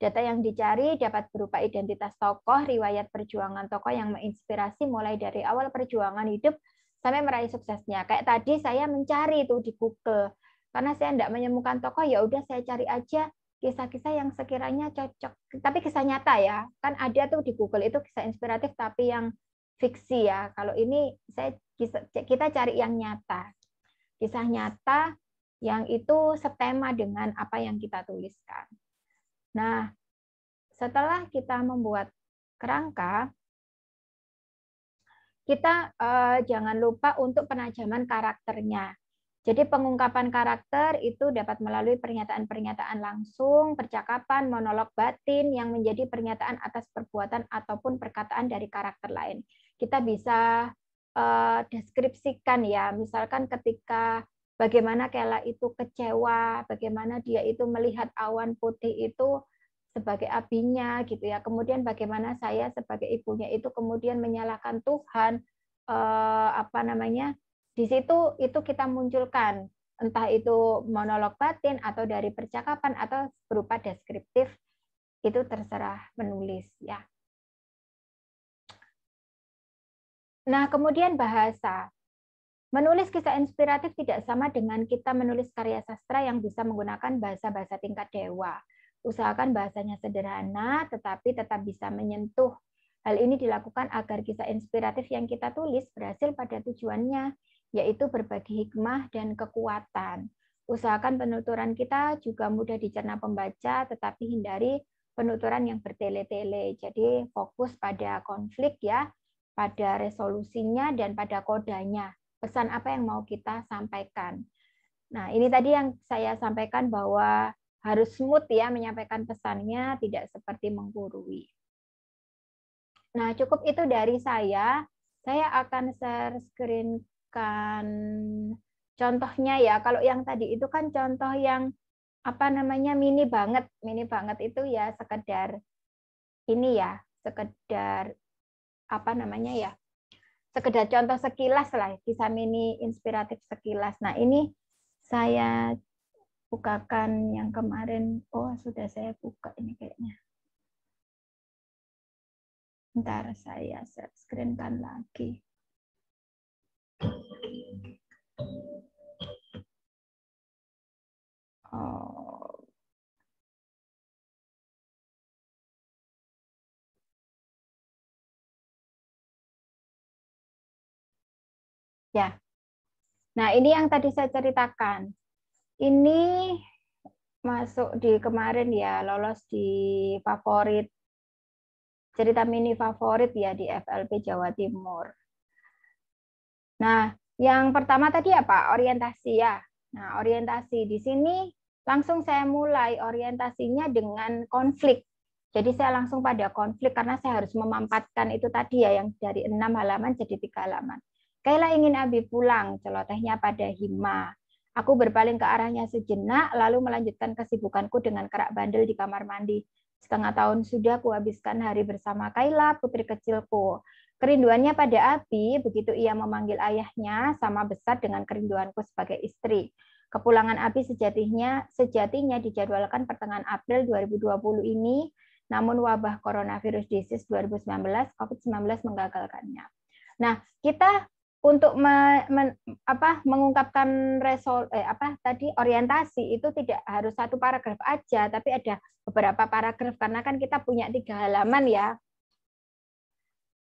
Data yang dicari dapat berupa identitas tokoh, riwayat perjuangan tokoh yang menginspirasi mulai dari awal perjuangan hidup sampai meraih suksesnya. Kayak tadi saya mencari itu di Google. Karena saya tidak menemukan tokoh, ya udah saya cari aja kisah-kisah yang sekiranya cocok. Tapi kisah nyata ya, kan ada tuh di Google itu kisah inspiratif tapi yang fiksi ya. Kalau ini saya kita cari yang nyata. Kisah nyata yang itu setema dengan apa yang kita tuliskan. Nah, setelah kita membuat kerangka, kita eh, jangan lupa untuk penajaman karakternya. Jadi pengungkapan karakter itu dapat melalui pernyataan-pernyataan langsung, percakapan, monolog batin yang menjadi pernyataan atas perbuatan ataupun perkataan dari karakter lain. Kita bisa uh, deskripsikan ya, misalkan ketika bagaimana Kela itu kecewa, bagaimana dia itu melihat awan putih itu sebagai abinya gitu ya. Kemudian bagaimana saya sebagai ibunya itu kemudian menyalahkan Tuhan eh, apa namanya? Di situ itu kita munculkan entah itu monolog batin atau dari percakapan atau berupa deskriptif itu terserah menulis ya. Nah, kemudian bahasa. Menulis kisah inspiratif tidak sama dengan kita menulis karya sastra yang bisa menggunakan bahasa-bahasa tingkat dewa. Usahakan bahasanya sederhana tetapi tetap bisa menyentuh. Hal ini dilakukan agar kisah inspiratif yang kita tulis berhasil pada tujuannya yaitu berbagi hikmah dan kekuatan. Usahakan penuturan kita juga mudah dicerna pembaca, tetapi hindari penuturan yang bertele-tele. Jadi fokus pada konflik ya, pada resolusinya dan pada kodanya. Pesan apa yang mau kita sampaikan. Nah, ini tadi yang saya sampaikan bahwa harus smooth ya menyampaikan pesannya, tidak seperti menggurui. Nah, cukup itu dari saya. Saya akan share screen menerapkan contohnya ya kalau yang tadi itu kan contoh yang apa namanya mini banget mini banget itu ya sekedar ini ya sekedar apa namanya ya sekedar contoh sekilas lah bisa mini inspiratif sekilas nah ini saya bukakan yang kemarin oh sudah saya buka ini kayaknya ntar saya share kan lagi Ya. Nah, ini yang tadi saya ceritakan. Ini masuk di kemarin ya, lolos di favorit cerita mini favorit ya di FLP Jawa Timur. Nah, yang pertama tadi apa? Orientasi ya. Nah, orientasi di sini langsung saya mulai orientasinya dengan konflik. Jadi saya langsung pada konflik karena saya harus memampatkan itu tadi ya yang dari enam halaman jadi tiga halaman. Kayla ingin Abi pulang, celotehnya pada Hima. Aku berpaling ke arahnya sejenak, lalu melanjutkan kesibukanku dengan kerak bandel di kamar mandi. Setengah tahun sudah kuhabiskan hari bersama Kayla, putri kecilku. Kerinduannya pada Abi begitu ia memanggil ayahnya sama besar dengan kerinduanku sebagai istri. Kepulangan Abi sejatinya sejatinya dijadwalkan pertengahan April 2020 ini, namun wabah coronavirus disease 2019 COVID-19 menggagalkannya. Nah, kita untuk me, men, apa, mengungkapkan resol eh, apa tadi orientasi itu tidak harus satu paragraf aja tapi ada beberapa paragraf karena kan kita punya tiga halaman ya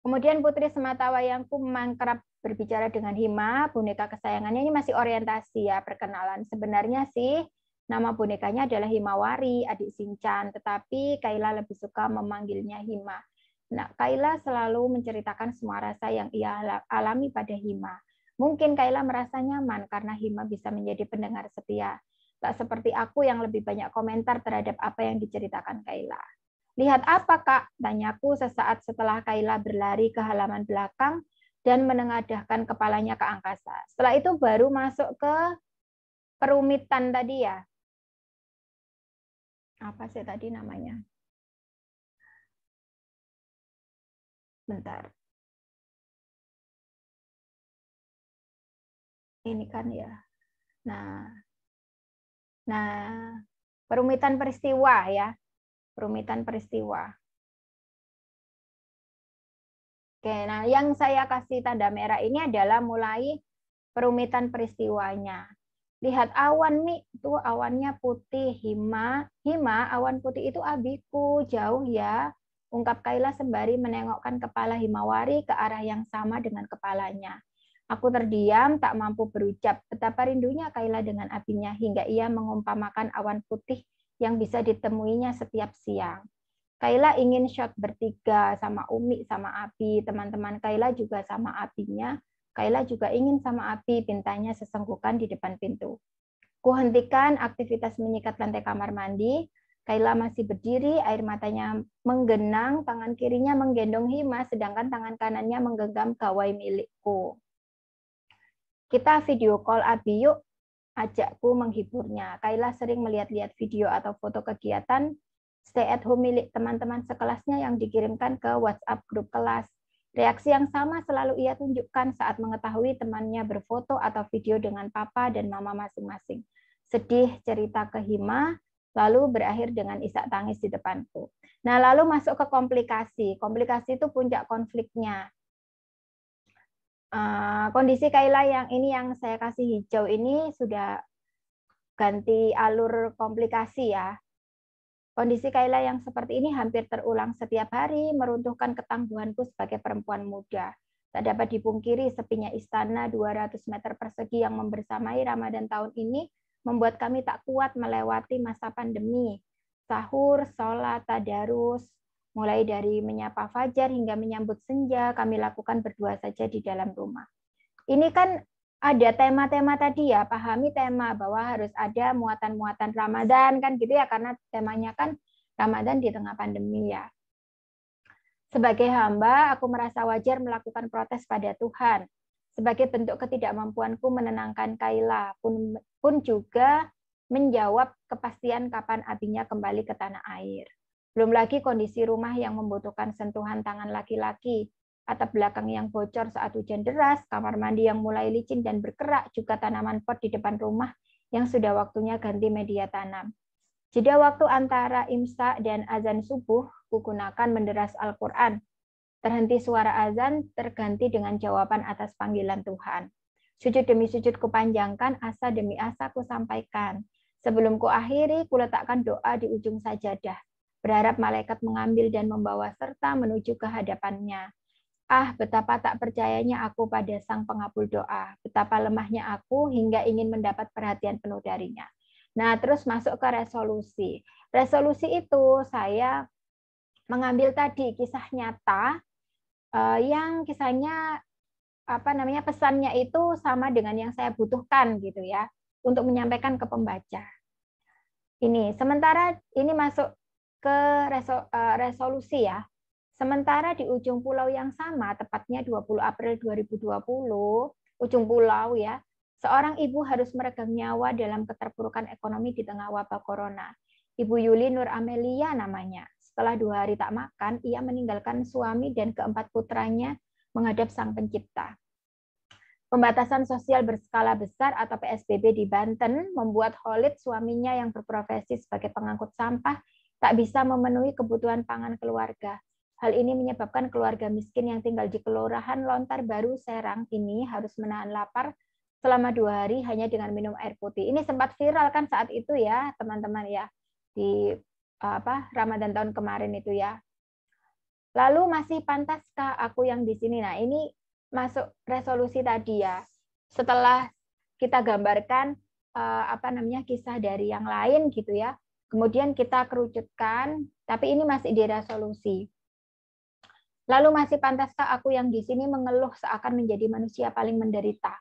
Kemudian Putri Sematawayangku mangkrap berbicara dengan Hima, boneka kesayangannya ini masih orientasi ya, perkenalan. Sebenarnya sih nama bonekanya adalah Himawari, adik Sinchan, tetapi Kaila lebih suka memanggilnya Hima. Nah, Kaila selalu menceritakan semua rasa yang ia alami pada Hima. Mungkin Kaila merasa nyaman karena Hima bisa menjadi pendengar setia. Tak seperti aku yang lebih banyak komentar terhadap apa yang diceritakan Kaila. Lihat apa, Kak? Tanyaku sesaat setelah Kaila berlari ke halaman belakang dan menengadahkan kepalanya ke angkasa. Setelah itu baru masuk ke perumitan tadi ya. Apa sih tadi namanya? Bentar. Ini kan ya. Nah, nah perumitan peristiwa ya rumitan peristiwa. Oke, nah yang saya kasih tanda merah ini adalah mulai perumitan peristiwanya. Lihat awan nih, tuh awannya putih, hima, hima, awan putih itu abiku, jauh ya. Ungkap Kaila sembari menengokkan kepala Himawari ke arah yang sama dengan kepalanya. Aku terdiam, tak mampu berucap betapa rindunya Kaila dengan abinya hingga ia mengumpamakan awan putih yang bisa ditemuinya setiap siang. Kaila ingin shot bertiga sama Umi sama Abi, teman-teman Kaila juga sama Abinya. Kaila juga ingin sama Abi, pintanya sesenggukan di depan pintu. Kuhentikan aktivitas menyikat lantai kamar mandi. Kaila masih berdiri, air matanya menggenang, tangan kirinya menggendong Hima, sedangkan tangan kanannya menggenggam gawai milikku. Kita video call Abi yuk, ajakku menghiburnya. Kaila sering melihat-lihat video atau foto kegiatan stay at home milik teman-teman sekelasnya yang dikirimkan ke WhatsApp grup kelas. Reaksi yang sama selalu ia tunjukkan saat mengetahui temannya berfoto atau video dengan papa dan mama masing-masing. Sedih cerita ke Hima, lalu berakhir dengan isak tangis di depanku. Nah, lalu masuk ke komplikasi. Komplikasi itu puncak konfliknya. Eh, kondisi Kaila yang ini yang saya kasih hijau ini sudah ganti alur komplikasi ya. Kondisi Kaila yang seperti ini hampir terulang setiap hari, meruntuhkan ketangguhanku sebagai perempuan muda. Tak dapat dipungkiri sepinya istana 200 meter persegi yang membersamai Ramadan tahun ini membuat kami tak kuat melewati masa pandemi. Sahur, sholat, tadarus, Mulai dari menyapa fajar hingga menyambut senja, kami lakukan berdua saja di dalam rumah. Ini kan ada tema-tema tadi ya, pahami tema bahwa harus ada muatan-muatan Ramadan kan gitu ya, karena temanya kan Ramadan di tengah pandemi ya. Sebagai hamba, aku merasa wajar melakukan protes pada Tuhan. Sebagai bentuk ketidakmampuanku menenangkan Kaila, pun, pun juga menjawab kepastian kapan abinya kembali ke tanah air. Belum lagi kondisi rumah yang membutuhkan sentuhan tangan laki-laki, atap belakang yang bocor saat hujan deras, kamar mandi yang mulai licin dan berkerak, juga tanaman pot di depan rumah yang sudah waktunya ganti media tanam. Jeda waktu antara imsak dan azan subuh kugunakan menderas Al-Quran. Terhenti suara azan terganti dengan jawaban atas panggilan Tuhan. Sujud demi sujud kupanjangkan, asa demi asa kusampaikan. Sebelum kuakhiri, kuletakkan doa di ujung sajadah berharap malaikat mengambil dan membawa serta menuju ke hadapannya. Ah, betapa tak percayanya aku pada sang pengabul doa, betapa lemahnya aku hingga ingin mendapat perhatian penuh darinya. Nah, terus masuk ke resolusi. Resolusi itu saya mengambil tadi kisah nyata eh, yang kisahnya apa namanya pesannya itu sama dengan yang saya butuhkan gitu ya untuk menyampaikan ke pembaca. Ini sementara ini masuk ke resol, uh, eh, resolusi ya. Sementara di ujung pulau yang sama, tepatnya 20 April 2020, ujung pulau ya, seorang ibu harus meregang nyawa dalam keterpurukan ekonomi di tengah wabah corona. Ibu Yuli Nur Amelia namanya. Setelah dua hari tak makan, ia meninggalkan suami dan keempat putranya menghadap Sang Pencipta. Pembatasan sosial berskala besar atau PSBB di Banten membuat Holid suaminya yang berprofesi sebagai pengangkut sampah tak bisa memenuhi kebutuhan pangan keluarga. Hal ini menyebabkan keluarga miskin yang tinggal di Kelurahan Lontar Baru Serang ini harus menahan lapar selama dua hari hanya dengan minum air putih. Ini sempat viral kan saat itu ya, teman-teman ya, di apa Ramadan tahun kemarin itu ya. Lalu masih pantaskah aku yang di sini? Nah, ini masuk resolusi tadi ya. Setelah kita gambarkan eh, apa namanya kisah dari yang lain gitu ya. Kemudian kita kerucutkan, tapi ini masih di resolusi. Lalu masih pantaskah aku yang di sini mengeluh seakan menjadi manusia paling menderita?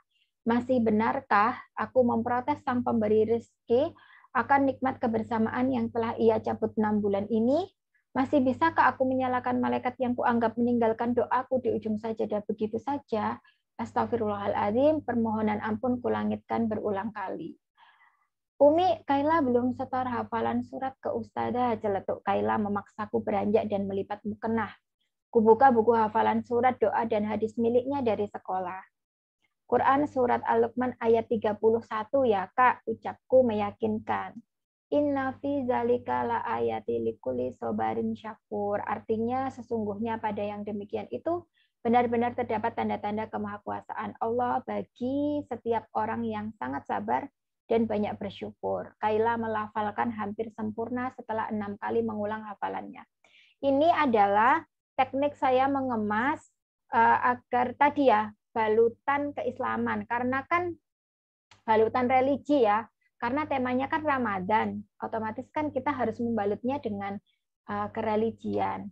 Masih benarkah aku memprotes sang pemberi rezeki akan nikmat kebersamaan yang telah ia cabut enam bulan ini? Masih bisakah aku menyalakan malaikat yang kuanggap meninggalkan doaku di ujung saja dan begitu saja? Astagfirullahaladzim, permohonan ampun kulangitkan berulang kali. Umi, Kaila belum setor hafalan surat ke Ustadzah, celetuk Kaila memaksaku beranjak dan melipat mukenah. Kubuka buku hafalan surat, doa, dan hadis miliknya dari sekolah. Quran Surat Al-Luqman ayat 31 ya kak, ucapku meyakinkan. Inna fi zalika la ayati likuli sobarin syakur. Artinya sesungguhnya pada yang demikian itu benar-benar terdapat tanda-tanda kemahakuasaan Allah bagi setiap orang yang sangat sabar dan banyak bersyukur. Kaila melafalkan hampir sempurna setelah enam kali mengulang hafalannya. Ini adalah teknik saya mengemas uh, agar tadi ya balutan keislaman karena kan balutan religi ya karena temanya kan Ramadan otomatis kan kita harus membalutnya dengan uh, kereligian.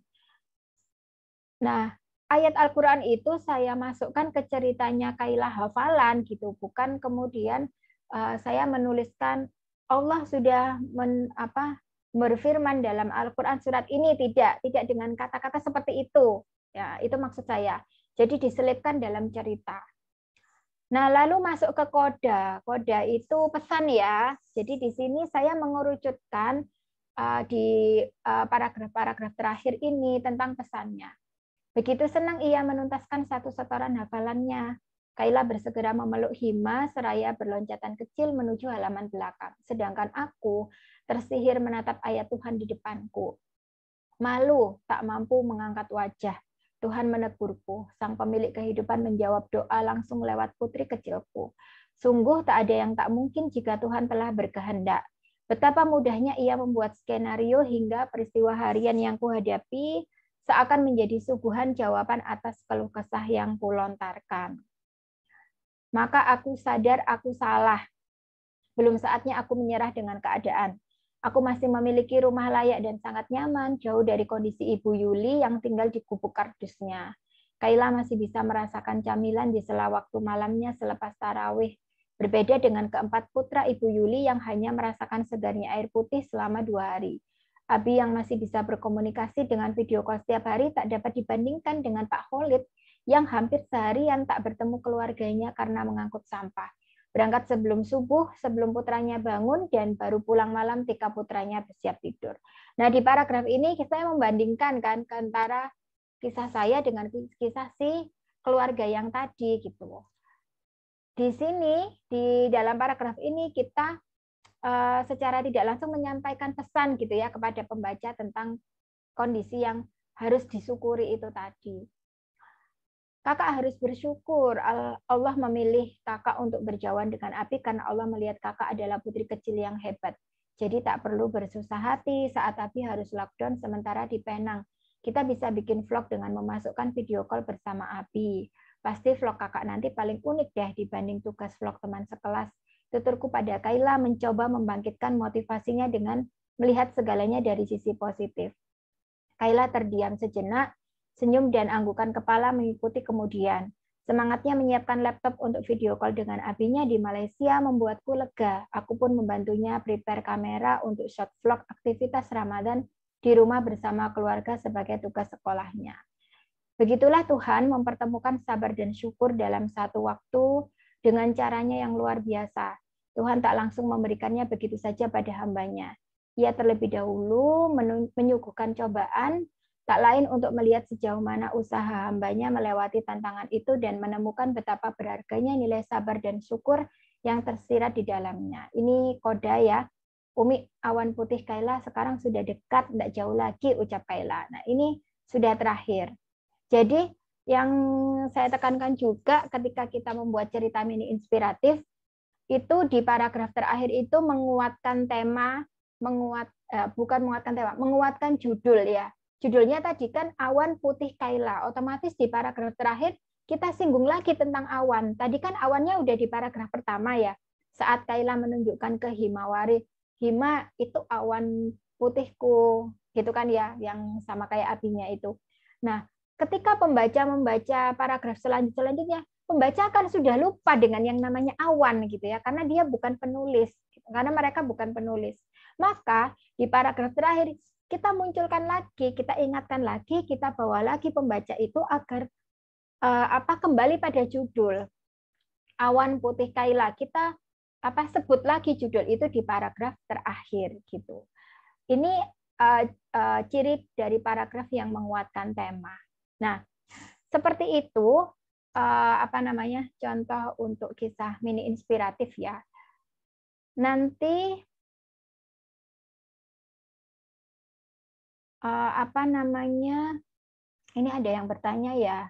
Nah, ayat Al-Qur'an itu saya masukkan ke ceritanya Kailah hafalan gitu, bukan kemudian Eh, saya menuliskan Allah sudah men, apa, berfirman dalam Al-Quran surat ini tidak tidak dengan kata-kata seperti itu ya itu maksud saya jadi diselipkan dalam cerita nah lalu masuk ke koda koda itu pesan ya jadi di sini saya mengerucutkan uh, di paragraf-paragraf eh, terakhir ini tentang pesannya begitu senang ia menuntaskan satu setoran hafalannya Kaila bersegera memeluk Hima, seraya berloncatan kecil menuju halaman belakang. Sedangkan aku tersihir menatap ayat Tuhan di depanku. Malu, tak mampu mengangkat wajah. Tuhan menegurku. Sang pemilik kehidupan menjawab doa langsung lewat putri kecilku. Sungguh tak ada yang tak mungkin jika Tuhan telah berkehendak. Betapa mudahnya ia membuat skenario hingga peristiwa harian yang kuhadapi seakan menjadi suguhan jawaban atas keluh kesah yang kulontarkan. Maka aku sadar aku salah. Belum saatnya aku menyerah dengan keadaan. Aku masih memiliki rumah layak dan sangat nyaman, jauh dari kondisi Ibu Yuli yang tinggal di gubuk kardusnya. Kaila masih bisa merasakan camilan di sela waktu malamnya selepas tarawih. Berbeda dengan keempat putra Ibu Yuli yang hanya merasakan segarnya air putih selama dua hari. Abi yang masih bisa berkomunikasi dengan video call setiap hari tak dapat dibandingkan dengan Pak Holid yang hampir seharian tak bertemu keluarganya karena mengangkut sampah. Berangkat sebelum subuh, sebelum putranya bangun, dan baru pulang malam ketika putranya bersiap tidur. Nah, di paragraf ini kita membandingkan kan antara kisah saya dengan kisah si keluarga yang tadi gitu. Di sini di dalam paragraf ini kita uh, secara tidak langsung menyampaikan pesan gitu ya kepada pembaca tentang kondisi yang harus disyukuri itu tadi kakak harus bersyukur Allah memilih kakak untuk berjauhan dengan Api karena Allah melihat kakak adalah putri kecil yang hebat. Jadi tak perlu bersusah hati saat api harus lockdown sementara di Penang. Kita bisa bikin vlog dengan memasukkan video call bersama Api. Pasti vlog kakak nanti paling unik deh dibanding tugas vlog teman sekelas. Tuturku pada Kaila mencoba membangkitkan motivasinya dengan melihat segalanya dari sisi positif. Kaila terdiam sejenak, senyum dan anggukan kepala mengikuti kemudian. Semangatnya menyiapkan laptop untuk video call dengan abinya di Malaysia membuatku lega. Aku pun membantunya prepare kamera untuk shot vlog aktivitas Ramadan di rumah bersama keluarga sebagai tugas sekolahnya. Begitulah Tuhan mempertemukan sabar dan syukur dalam satu waktu dengan caranya yang luar biasa. Tuhan tak langsung memberikannya begitu saja pada hambanya. Ia terlebih dahulu menyuguhkan cobaan tak lain untuk melihat sejauh mana usaha hambanya melewati tantangan itu dan menemukan betapa berharganya nilai sabar dan syukur yang tersirat di dalamnya. Ini koda ya, Umi awan putih Kaila sekarang sudah dekat, tidak jauh lagi ucap Kaila. Nah ini sudah terakhir. Jadi yang saya tekankan juga ketika kita membuat cerita mini inspiratif, itu di paragraf terakhir itu menguatkan tema, menguat eh, bukan menguatkan tema, menguatkan judul ya. Judulnya tadi kan awan putih Kaila. Otomatis di paragraf terakhir kita singgung lagi tentang awan. Tadi kan awannya udah di paragraf pertama ya. Saat Kaila menunjukkan ke Himawari, Hima itu awan putihku gitu kan ya yang sama kayak apinya itu. Nah, ketika pembaca membaca paragraf selanjutnya, pembaca kan sudah lupa dengan yang namanya awan gitu ya karena dia bukan penulis, karena mereka bukan penulis. Maka di paragraf terakhir kita munculkan lagi, kita ingatkan lagi, kita bawa lagi pembaca itu agar uh, apa kembali pada judul awan putih Kaila. Kita apa sebut lagi judul itu di paragraf terakhir gitu. Ini uh, uh, ciri dari paragraf yang menguatkan tema. Nah, seperti itu uh, apa namanya contoh untuk kisah mini inspiratif ya. Nanti uh, apa namanya? Ini ada yang bertanya ya.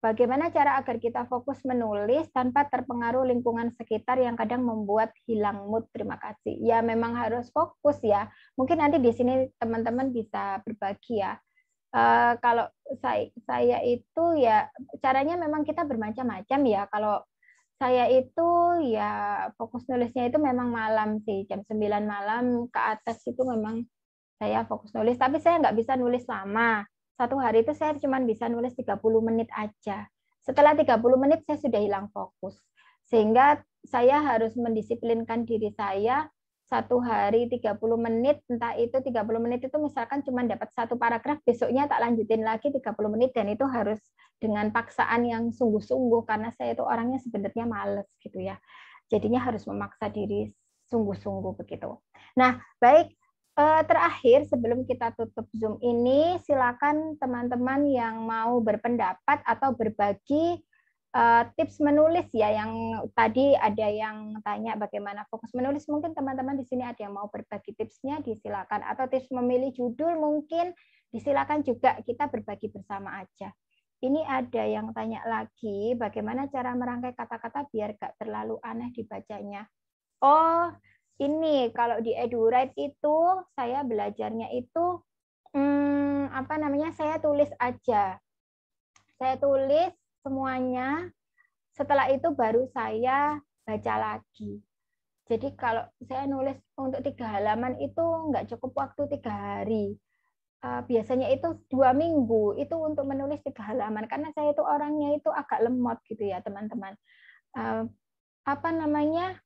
Bagaimana cara agar kita fokus menulis tanpa terpengaruh lingkungan sekitar yang kadang membuat hilang mood? Terima kasih. Ya, memang harus fokus ya. Mungkin nanti di sini teman-teman bisa berbagi ya. Uh, kalau saya, saya itu ya caranya memang kita bermacam-macam ya. Kalau saya itu ya fokus nulisnya itu memang malam sih jam 9 malam ke atas itu memang saya fokus nulis tapi saya nggak bisa nulis lama satu hari itu saya cuma bisa nulis 30 menit aja setelah 30 menit saya sudah hilang fokus sehingga saya harus mendisiplinkan diri saya satu hari 30 menit, entah itu 30 menit itu misalkan cuma dapat satu paragraf, besoknya tak lanjutin lagi 30 menit dan itu harus dengan paksaan yang sungguh-sungguh karena saya itu orangnya sebenarnya males gitu ya. Jadinya harus memaksa diri sungguh-sungguh begitu. Nah, baik eh, terakhir sebelum kita tutup Zoom ini, silakan teman-teman yang mau berpendapat atau berbagi Uh, tips menulis ya yang tadi ada yang tanya bagaimana fokus menulis mungkin teman-teman di sini ada yang mau berbagi tipsnya disilakan atau tips memilih judul mungkin disilakan juga kita berbagi bersama aja. Ini ada yang tanya lagi bagaimana cara merangkai kata-kata biar gak terlalu aneh dibacanya. Oh, ini kalau di EduWrite itu saya belajarnya itu hmm, apa namanya saya tulis aja. Saya tulis semuanya. Setelah itu baru saya baca lagi. Jadi kalau saya nulis untuk tiga halaman itu nggak cukup waktu tiga hari. Eh, biasanya itu dua minggu itu untuk menulis tiga halaman karena saya itu orangnya itu agak lemot gitu ya teman-teman. Eh, apa namanya?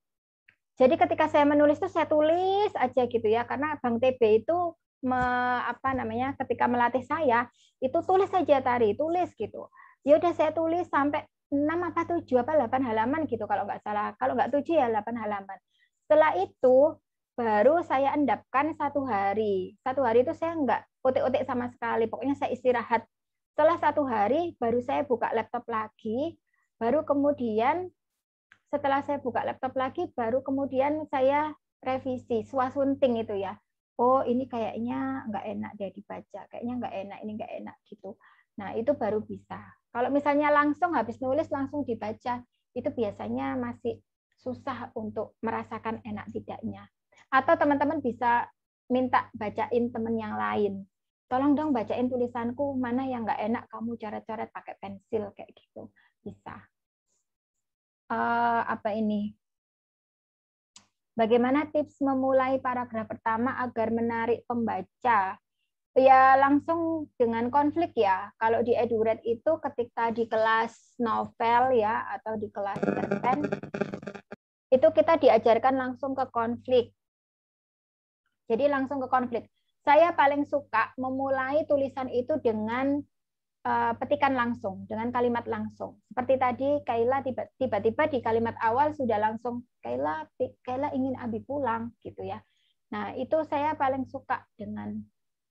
Jadi ketika saya menulis itu saya tulis aja gitu ya karena Bang TB itu me, apa namanya ketika melatih saya itu tulis saja tari tulis gitu ya udah saya tulis sampai 6 apa 7 apa 8 halaman gitu kalau nggak salah. Kalau nggak 7 ya 8 halaman. Setelah itu baru saya endapkan satu hari. Satu hari itu saya nggak otek-otek sama sekali. Pokoknya saya istirahat. Setelah satu hari baru saya buka laptop lagi. Baru kemudian setelah saya buka laptop lagi baru kemudian saya revisi swasunting itu ya. Oh ini kayaknya nggak enak dia dibaca. Kayaknya nggak enak ini nggak enak gitu. Nah itu baru bisa kalau misalnya langsung habis nulis langsung dibaca, itu biasanya masih susah untuk merasakan enak tidaknya. Atau teman-teman bisa minta bacain teman yang lain. Tolong dong bacain tulisanku mana yang nggak enak kamu coret-coret pakai pensil kayak gitu. Bisa. Uh, apa ini? Bagaimana tips memulai paragraf pertama agar menarik pembaca? ya langsung dengan konflik ya. Kalau di eduret itu ketika di kelas novel ya atau di kelas cerpen itu kita diajarkan langsung ke konflik. Jadi langsung ke konflik. Saya paling suka memulai tulisan itu dengan eh, petikan langsung, dengan kalimat langsung. Seperti tadi Kaila tiba-tiba di kalimat awal sudah langsung Kaila Kaila ingin Abi pulang gitu ya. Nah, itu saya paling suka dengan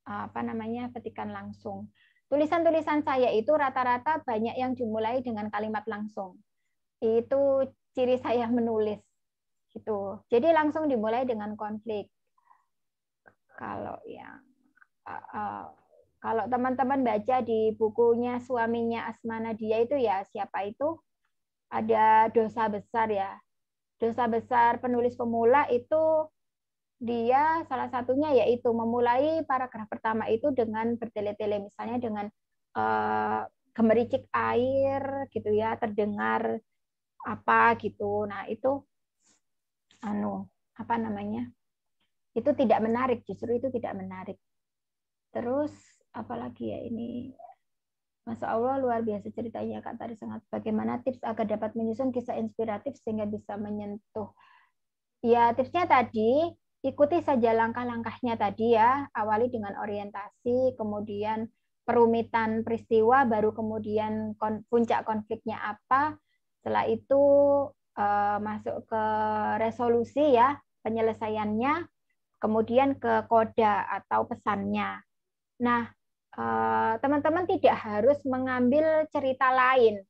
apa namanya petikan langsung. Tulisan-tulisan saya itu rata-rata banyak yang dimulai dengan kalimat langsung. Itu ciri saya menulis gitu. Jadi langsung dimulai dengan konflik. Kalau yang uh, kalau teman-teman baca di bukunya suaminya Asmana dia itu ya siapa itu ada dosa besar ya. Dosa besar penulis pemula itu dia salah satunya yaitu memulai paragraf pertama itu dengan bertele-tele misalnya dengan uh, gemericik air gitu ya terdengar apa gitu nah itu anu apa namanya itu tidak menarik justru itu tidak menarik terus apalagi ya ini Masya Allah luar biasa ceritanya Kak tadi sangat bagaimana tips agar dapat menyusun kisah inspiratif sehingga bisa menyentuh ya tipsnya tadi ikuti saja langkah-langkahnya tadi ya, awali dengan orientasi, kemudian perumitan peristiwa, baru kemudian kon, puncak konfliknya apa, setelah itu eh, masuk ke resolusi ya, penyelesaiannya, kemudian ke koda atau pesannya. Nah, eh, teman-teman tidak harus mengambil cerita lain.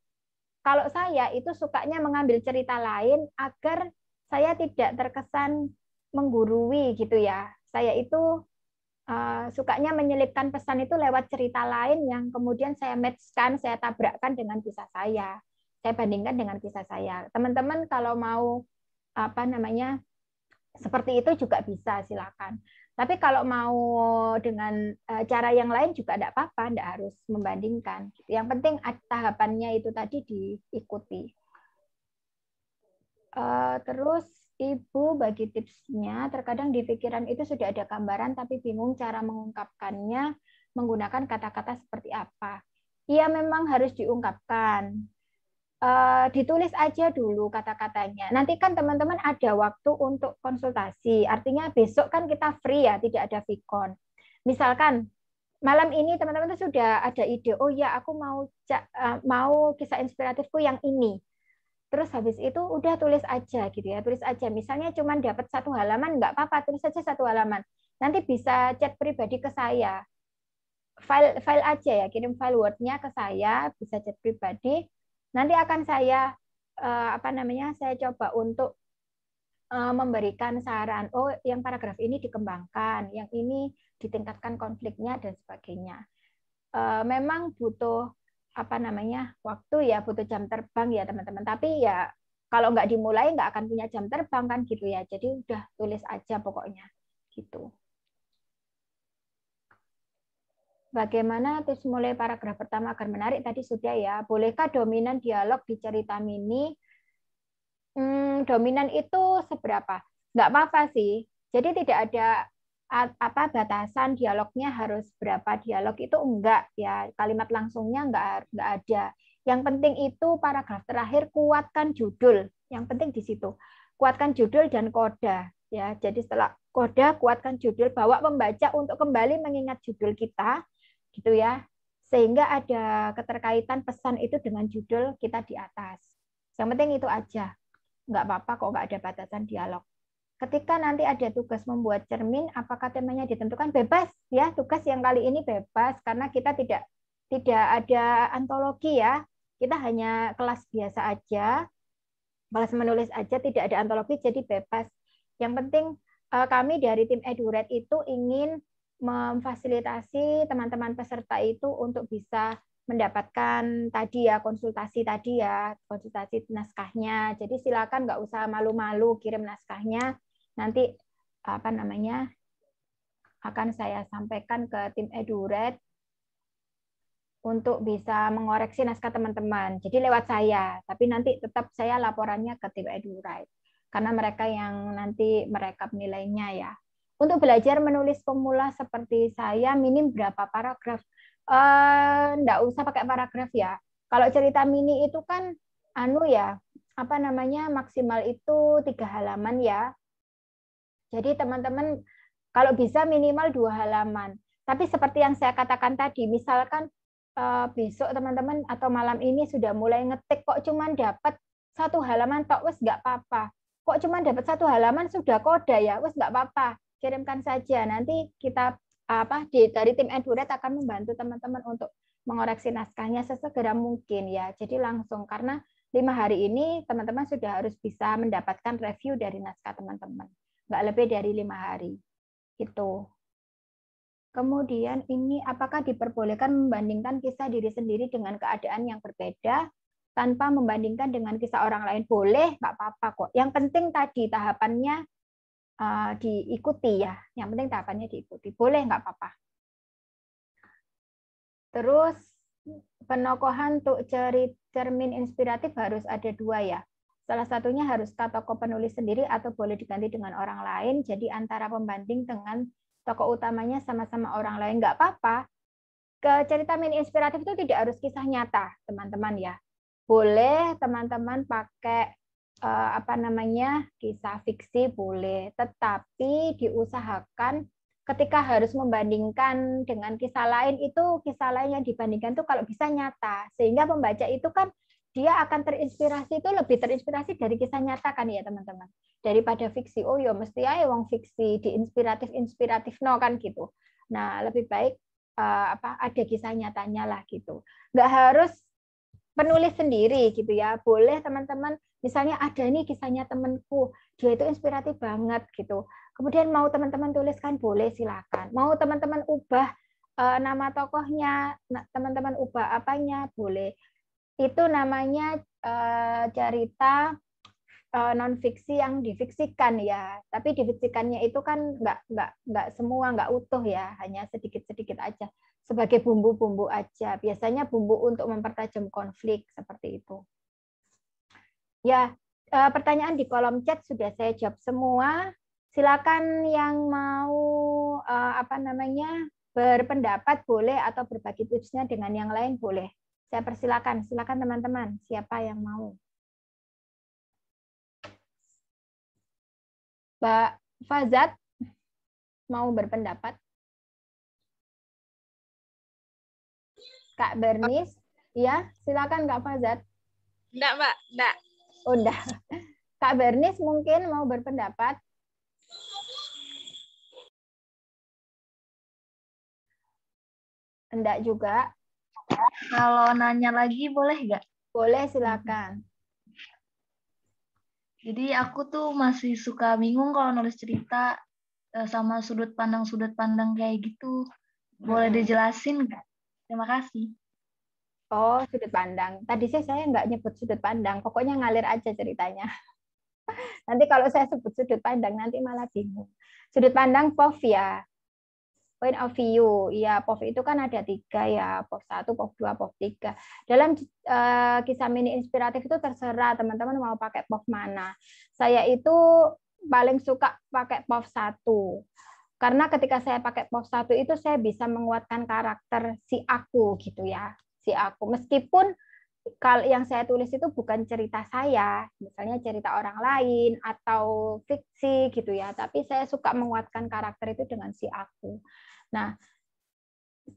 Kalau saya itu sukanya mengambil cerita lain agar saya tidak terkesan menggurui gitu ya. Saya itu uh, sukanya menyelipkan pesan itu lewat cerita lain yang kemudian saya matchkan, saya tabrakkan dengan kisah saya. Saya bandingkan dengan kisah saya. Teman-teman kalau mau apa namanya seperti itu juga bisa silakan. Tapi kalau mau dengan eh, cara yang lain juga tidak apa-apa, tidak harus membandingkan. Yang penting tahapannya itu tadi diikuti. Eh, terus Ibu bagi tipsnya, terkadang di pikiran itu sudah ada gambaran tapi bingung cara mengungkapkannya menggunakan kata-kata seperti apa. Iya memang harus diungkapkan. E, ditulis aja dulu kata-katanya. Nanti kan teman-teman ada waktu untuk konsultasi. Artinya besok kan kita free ya, tidak ada vikon. Misalkan malam ini teman-teman sudah ada ide, oh ya aku mau eh, mau kisah inspiratifku yang ini terus habis itu udah tulis aja gitu ya tulis aja misalnya cuma dapat satu halaman nggak apa-apa tulis aja satu halaman nanti bisa chat pribadi ke saya file file aja ya kirim file wordnya ke saya bisa chat pribadi nanti akan saya eh, apa namanya saya coba untuk eh, memberikan saran oh yang paragraf ini dikembangkan yang ini ditingkatkan konfliknya dan sebagainya eh, memang butuh apa namanya waktu ya butuh jam terbang ya teman-teman tapi ya kalau nggak dimulai nggak akan punya jam terbang kan gitu ya jadi udah tulis aja pokoknya gitu Bagaimana terus mulai paragraf pertama agar menarik tadi sudah ya. Bolehkah dominan dialog di cerita mini? Hmm, dominan itu seberapa? Nggak apa-apa sih. Jadi tidak ada apa batasan dialognya harus berapa dialog itu enggak ya kalimat langsungnya enggak enggak ada yang penting itu paragraf terakhir kuatkan judul yang penting di situ kuatkan judul dan koda ya jadi setelah koda kuatkan judul bawa pembaca untuk kembali mengingat judul kita gitu ya sehingga ada keterkaitan pesan itu dengan judul kita di atas yang penting itu aja nggak apa-apa kok nggak ada batasan dialog ketika nanti ada tugas membuat cermin, apakah temanya ditentukan bebas ya tugas yang kali ini bebas karena kita tidak tidak ada antologi ya kita hanya kelas biasa aja kelas menulis aja tidak ada antologi jadi bebas yang penting eh, kami dari tim Eduret itu ingin memfasilitasi teman-teman peserta itu untuk bisa mendapatkan tadi ya konsultasi tadi ya konsultasi naskahnya jadi silakan nggak usah malu-malu kirim naskahnya nanti apa namanya akan saya sampaikan ke tim Eduret untuk bisa mengoreksi naskah teman-teman. Jadi lewat saya, tapi nanti tetap saya laporannya ke tim Eduret karena mereka yang nanti mereka nilainya ya. Untuk belajar menulis pemula seperti saya minim berapa paragraf? tidak eh, enggak usah pakai paragraf ya. Kalau cerita mini itu kan anu ya, apa namanya maksimal itu tiga halaman ya jadi teman-teman kalau bisa minimal dua halaman. Tapi seperti yang saya katakan tadi, misalkan eh, besok teman-teman atau malam ini sudah mulai ngetik kok cuman dapat satu halaman tok wes nggak apa-apa. Kok cuman dapat satu halaman sudah koda ya wes nggak apa-apa. Kirimkan saja nanti kita apa di, dari tim Edward akan membantu teman-teman untuk mengoreksi naskahnya sesegera mungkin ya. Jadi langsung karena lima hari ini teman-teman sudah harus bisa mendapatkan review dari naskah teman-teman nggak lebih dari lima hari gitu. Kemudian ini apakah diperbolehkan membandingkan kisah diri sendiri dengan keadaan yang berbeda tanpa membandingkan dengan kisah orang lain? Boleh, nggak apa-apa kok. Yang penting tadi tahapannya uh, diikuti ya. Yang penting tahapannya diikuti. Boleh, nggak apa-apa. Terus penokohan untuk cermin inspiratif harus ada dua ya. Salah satunya harus toko penulis sendiri atau boleh diganti dengan orang lain. Jadi antara pembanding dengan toko utamanya sama-sama orang lain nggak apa-apa. Ke cerita mini inspiratif itu tidak harus kisah nyata, teman-teman ya. Boleh teman-teman pakai eh, apa namanya kisah fiksi boleh, tetapi diusahakan ketika harus membandingkan dengan kisah lain itu kisah lain yang dibandingkan tuh kalau bisa nyata sehingga pembaca itu kan dia akan terinspirasi itu lebih terinspirasi dari kisah nyata kan ya teman-teman daripada fiksi oh ya mesti ya wong fiksi di inspiratif inspiratif no kan gitu nah lebih baik uh, apa ada kisah nyatanya lah gitu nggak harus penulis sendiri gitu ya boleh teman-teman misalnya ada nih kisahnya temanku dia itu inspiratif banget gitu kemudian mau teman-teman tuliskan boleh silakan mau teman-teman ubah eh, nama tokohnya teman-teman ubah apanya boleh itu namanya uh, cerita uh, eh, non fiksi yang difiksikan ya tapi difiksikannya itu kan nggak nggak nggak semua nggak utuh ya hanya sedikit sedikit aja sebagai bumbu-bumbu aja biasanya bumbu untuk mempertajam konflik seperti itu ya uh, pertanyaan di kolom chat sudah saya jawab semua silakan yang mau uh, apa namanya berpendapat boleh atau berbagi tipsnya dengan yang lain boleh saya persilakan, silakan teman-teman, siapa yang mau. pak Fazat, mau berpendapat? Kak Bernis, iya silakan Kak Fazat. Enggak, Mbak, enggak. Udah. Kak Bernis mungkin mau berpendapat. Enggak juga kalau nanya lagi boleh nggak? Boleh, silakan. Jadi aku tuh masih suka bingung kalau nulis cerita eh, sama sudut pandang-sudut pandang kayak gitu. Boleh dijelasin nggak? Terima kasih. Oh, sudut pandang. Tadi sih saya nggak nyebut sudut pandang, pokoknya ngalir aja ceritanya. Nanti kalau saya sebut sudut pandang, nanti malah bingung. Sudut pandang POV ya, point of view. Ya, POV itu kan ada tiga ya, POV satu, POV dua, POV tiga. Dalam uh, kisah mini inspiratif itu terserah teman-teman mau pakai POV mana. Saya itu paling suka pakai POV satu Karena ketika saya pakai POV satu itu saya bisa menguatkan karakter si aku gitu ya. Si aku. Meskipun kalau yang saya tulis itu bukan cerita saya, misalnya cerita orang lain atau fiksi gitu ya, tapi saya suka menguatkan karakter itu dengan si aku. Nah,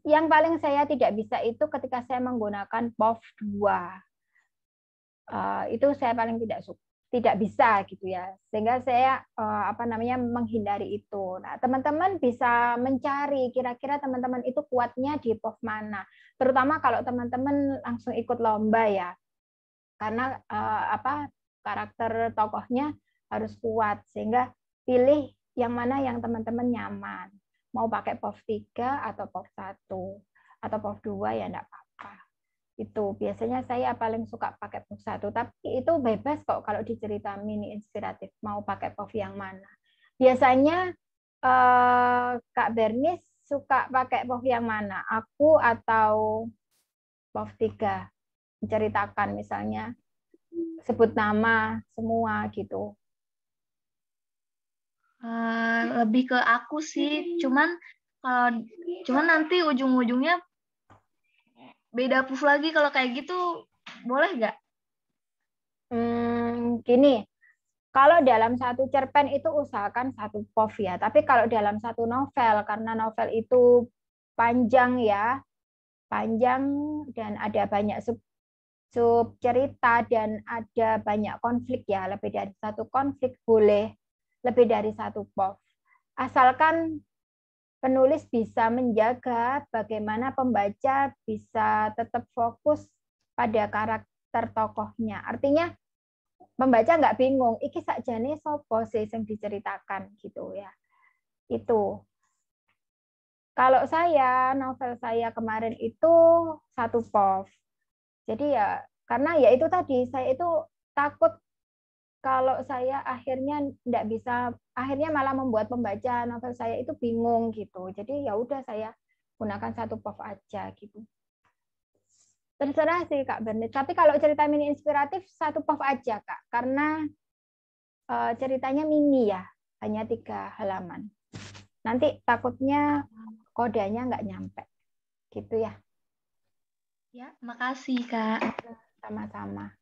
yang paling saya tidak bisa itu ketika saya menggunakan POV 2. Uh, eh, itu saya paling tidak suka tidak bisa gitu ya sehingga saya eh, apa namanya menghindari itu nah teman-teman bisa mencari kira-kira teman-teman itu kuatnya di pov mana terutama kalau teman-teman langsung ikut lomba ya karena eh, apa karakter tokohnya harus kuat sehingga pilih yang mana yang teman-teman nyaman mau pakai pov tiga atau pov satu atau pov dua ya enggak apa itu biasanya saya paling suka pakai box satu tapi itu bebas kok kalau dicerita mini inspiratif mau pakai coffee yang mana biasanya eh, kak Bernis suka pakai coffee yang mana aku atau pov tiga menceritakan misalnya sebut nama semua gitu uh, lebih ke aku sih cuman kalau cuman nanti ujung-ujungnya beda puff lagi kalau kayak gitu boleh nggak? Hmm, gini, kalau dalam satu cerpen itu usahakan satu puff ya, tapi kalau dalam satu novel karena novel itu panjang ya, panjang dan ada banyak sub sub cerita dan ada banyak konflik ya, lebih dari satu konflik boleh lebih dari satu puff. Asalkan penulis bisa menjaga bagaimana pembaca bisa tetap fokus pada karakter tokohnya. Artinya pembaca nggak bingung, iki sakjane sopo sih yang diceritakan gitu ya. Itu. Kalau saya, novel saya kemarin itu satu pov. Jadi ya, karena ya itu tadi, saya itu takut kalau saya akhirnya tidak bisa akhirnya malah membuat pembaca novel saya itu bingung gitu jadi ya udah saya gunakan satu puff aja gitu terserah sih kak Bernit tapi kalau cerita mini inspiratif satu puff aja kak karena e, ceritanya mini ya hanya tiga halaman nanti takutnya kodenya nggak nyampe gitu ya ya makasih kak sama-sama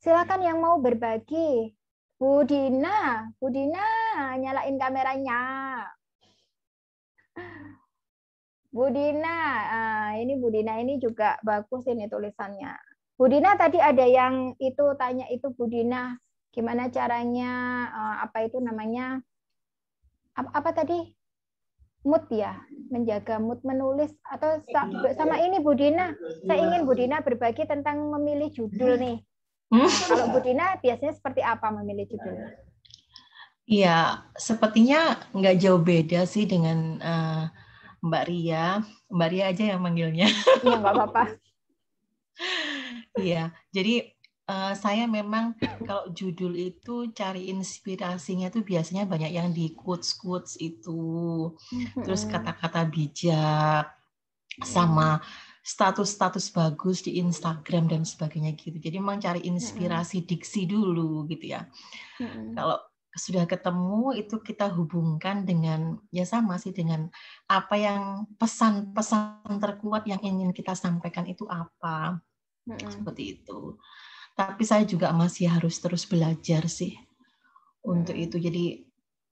silakan yang mau berbagi Budina, Budina, nyalain kameranya. Budina, ah, ini Budina, ini juga bagus ini tulisannya. Budina, tadi ada yang itu tanya itu Budina, gimana caranya ah, apa itu namanya apa, apa tadi mood ya, menjaga mood menulis atau sama ini Budina. Saya ingin Budina berbagi tentang memilih judul nih. Hmm. Kalau Bu Dina biasanya seperti apa memilih judul? Iya, sepertinya nggak jauh beda sih dengan uh, Mbak Ria. Mbak Ria aja yang manggilnya. Iya, nggak apa-apa. Iya, jadi uh, saya memang kalau judul itu cari inspirasinya tuh biasanya banyak yang di quotes-quotes itu. Hmm. Terus kata-kata bijak sama status-status bagus di Instagram dan sebagainya gitu. Jadi memang cari inspirasi -hmm. diksi dulu gitu ya. -hmm. Kalau sudah ketemu itu kita hubungkan dengan ya sama sih dengan apa yang pesan-pesan terkuat yang ingin kita sampaikan itu apa. -hmm. Seperti itu. Tapi saya juga masih harus terus belajar sih untuk mm. itu. Jadi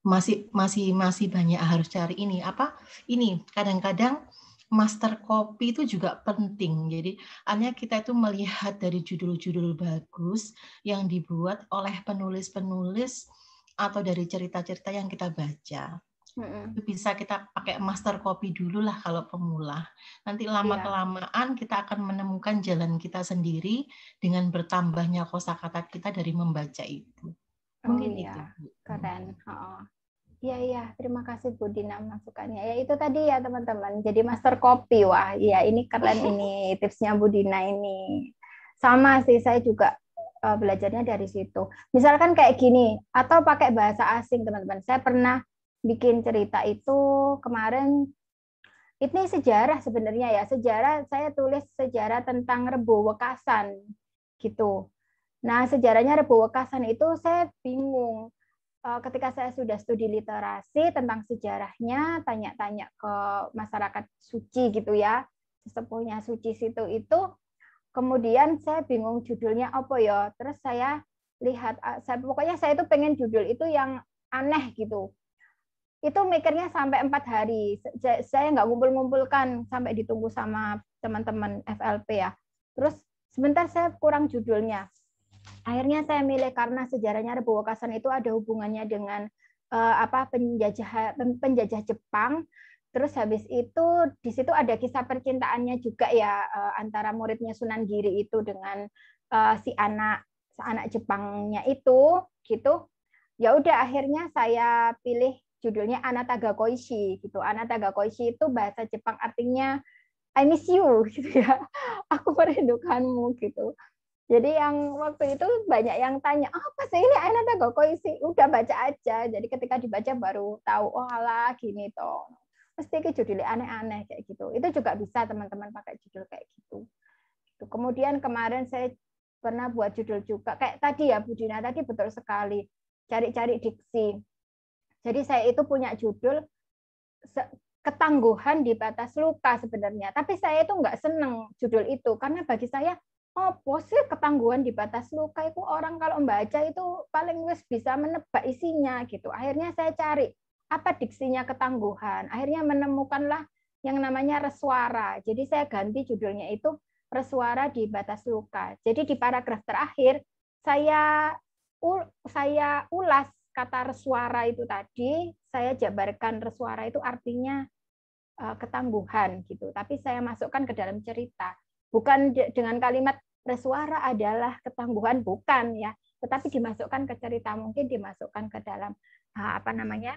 masih masih masih banyak harus cari ini apa? Ini kadang-kadang master copy itu juga penting. Jadi artinya kita itu melihat dari judul-judul bagus yang dibuat oleh penulis-penulis atau dari cerita-cerita yang kita baca. Mm-hmm. bisa kita pakai master copy dulu lah kalau pemula. Nanti iya. lama-kelamaan kita akan menemukan jalan kita sendiri dengan bertambahnya kosakata kita dari membaca itu. Oh Mungkin oh, iya. itu. Keren. Oh. Iya iya, terima kasih Bu Dina masukannya. Ya itu tadi ya teman-teman. Jadi master copy wah, ya ini keren ini tipsnya Bu Dina ini. Sama sih saya juga uh, belajarnya dari situ. Misalkan kayak gini atau pakai bahasa asing teman-teman. Saya pernah bikin cerita itu kemarin ini sejarah sebenarnya ya. Sejarah saya tulis sejarah tentang Rebo Wekasan gitu. Nah, sejarahnya Rebo Wekasan itu saya bingung Eh, ketika saya sudah studi literasi tentang sejarahnya, tanya-tanya ke masyarakat suci gitu ya, sesepuhnya suci situ itu, kemudian saya bingung judulnya apa ya, terus saya lihat, eh, saya, pokoknya saya itu pengen judul itu yang aneh gitu. Itu mikirnya sampai empat hari, saya nggak ngumpul-ngumpulkan sampai ditunggu sama teman-teman FLP ya. Terus sebentar saya kurang judulnya, Akhirnya saya milih karena sejarahnya Rebo Wakasan itu ada hubungannya dengan uh, apa penjajah penjajah Jepang. Terus habis itu di situ ada kisah percintaannya juga ya uh, antara muridnya Sunan Giri itu dengan uh, si anak si anak Jepangnya itu gitu. Ya udah akhirnya saya pilih judulnya Anataga Koishi gitu. Anataga Koishi itu bahasa Jepang artinya I miss you gitu ya. Aku merindukanmu gitu. Jadi yang waktu itu banyak yang tanya, oh, apa sih ini ada kok isi? Udah baca aja. Jadi ketika dibaca baru tahu, oh ala gini toh. Mesti ke judulnya aneh-aneh kayak gitu. Itu juga bisa teman-teman pakai judul kayak gitu. gitu. Kemudian kemarin saya pernah buat judul juga kayak tadi ya Bu Dina tadi betul sekali cari-cari diksi. Jadi saya itu punya judul ketangguhan di batas luka sebenarnya. Tapi saya itu nggak seneng judul itu karena bagi saya Oh sih ketangguhan di batas luka itu orang kalau membaca itu paling wis bisa menebak isinya gitu. Akhirnya saya cari apa diksinya ketangguhan. Akhirnya menemukanlah yang namanya resuara Jadi saya ganti judulnya itu resuara di batas luka. Jadi di paragraf terakhir saya saya ulas kata resuara itu tadi, saya jabarkan resuara itu artinya eh, ketangguhan gitu. Tapi saya masukkan ke dalam cerita Bukan dengan kalimat bersuara adalah ketangguhan, bukan ya. Tetapi dimasukkan ke cerita mungkin dimasukkan ke dalam ah, apa namanya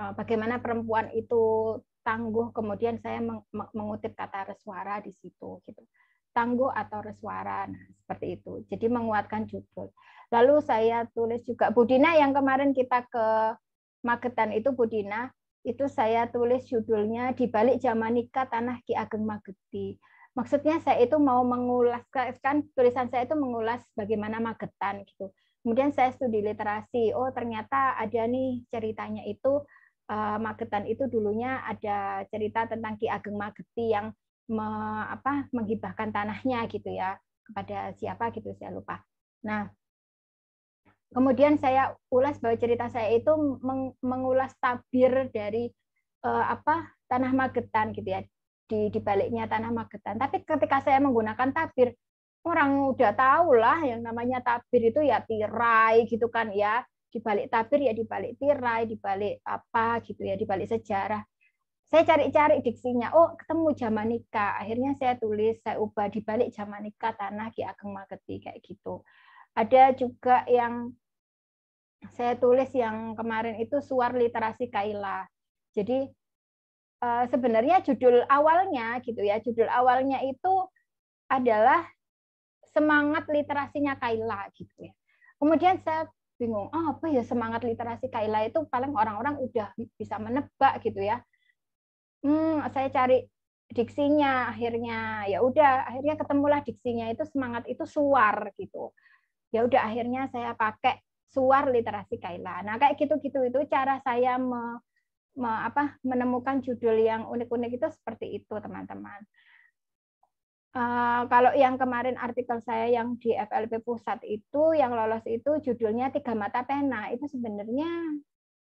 eh, bagaimana perempuan itu tangguh kemudian saya mengutip kata reswara di situ gitu tangguh atau reswara nah, seperti itu jadi menguatkan judul lalu saya tulis juga Budina yang kemarin kita ke Magetan itu Budina itu saya tulis judulnya di balik zaman nikah tanah Ki Ageng Mageti maksudnya saya itu mau mengulas kan tulisan saya itu mengulas bagaimana magetan gitu. Kemudian saya studi literasi. Oh, ternyata ada nih ceritanya itu uh, Magetan itu dulunya ada cerita tentang Ki Ageng Mageti yang me, apa menghibahkan tanahnya gitu ya kepada siapa gitu saya lupa. Nah, kemudian saya ulas bahwa cerita saya itu mengulas tabir dari uh, apa tanah Magetan gitu ya di dibaliknya tanah magetan. Tapi ketika saya menggunakan tabir, orang udah tahu lah yang namanya tabir itu ya tirai gitu kan ya. Dibalik tabir ya dibalik tirai, dibalik apa gitu ya, dibalik sejarah. Saya cari-cari diksinya, oh ketemu Jamanika. Akhirnya saya tulis, saya ubah dibalik Jamanika tanah Ki Ageng Mageti kayak gitu. Ada juga yang saya tulis yang kemarin itu suar literasi Kaila. Jadi Eh, sebenarnya judul awalnya gitu ya, judul awalnya itu adalah semangat literasinya Kaila gitu ya. Kemudian saya bingung, oh apa ya semangat literasi Kaila itu paling orang-orang udah bisa menebak gitu ya. Hmm, saya cari diksinya akhirnya ya udah akhirnya ketemulah diksinya itu semangat itu suar gitu ya udah akhirnya saya pakai suar literasi Kaila nah kayak gitu gitu itu cara saya me, apa, menemukan judul yang unik-unik itu seperti itu, teman-teman. Uh, kalau yang kemarin artikel saya yang di FLP pusat itu yang lolos itu judulnya tiga mata pena itu sebenarnya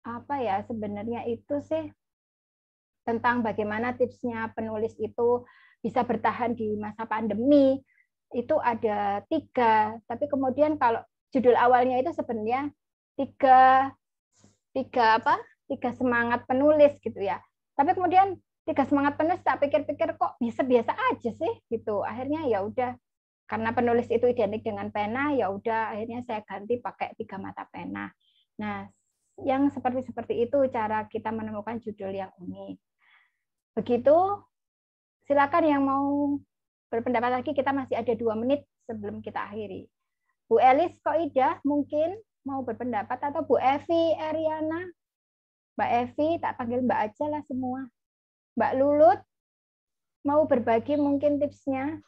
apa ya sebenarnya itu sih tentang bagaimana tipsnya penulis itu bisa bertahan di masa pandemi itu ada tiga tapi kemudian kalau judul awalnya itu sebenarnya tiga tiga apa tiga semangat penulis gitu ya tapi kemudian tiga semangat penulis tak pikir-pikir kok biasa biasa aja sih gitu akhirnya ya udah karena penulis itu identik dengan pena ya udah akhirnya saya ganti pakai tiga mata pena nah yang seperti seperti itu cara kita menemukan judul yang unik begitu silakan yang mau berpendapat lagi kita masih ada dua menit sebelum kita akhiri Bu Elis kok ida mungkin mau berpendapat atau Bu Evi Ariana Mbak Evi, tak panggil Mbak aja lah semua. Mbak Lulut, mau berbagi mungkin tipsnya?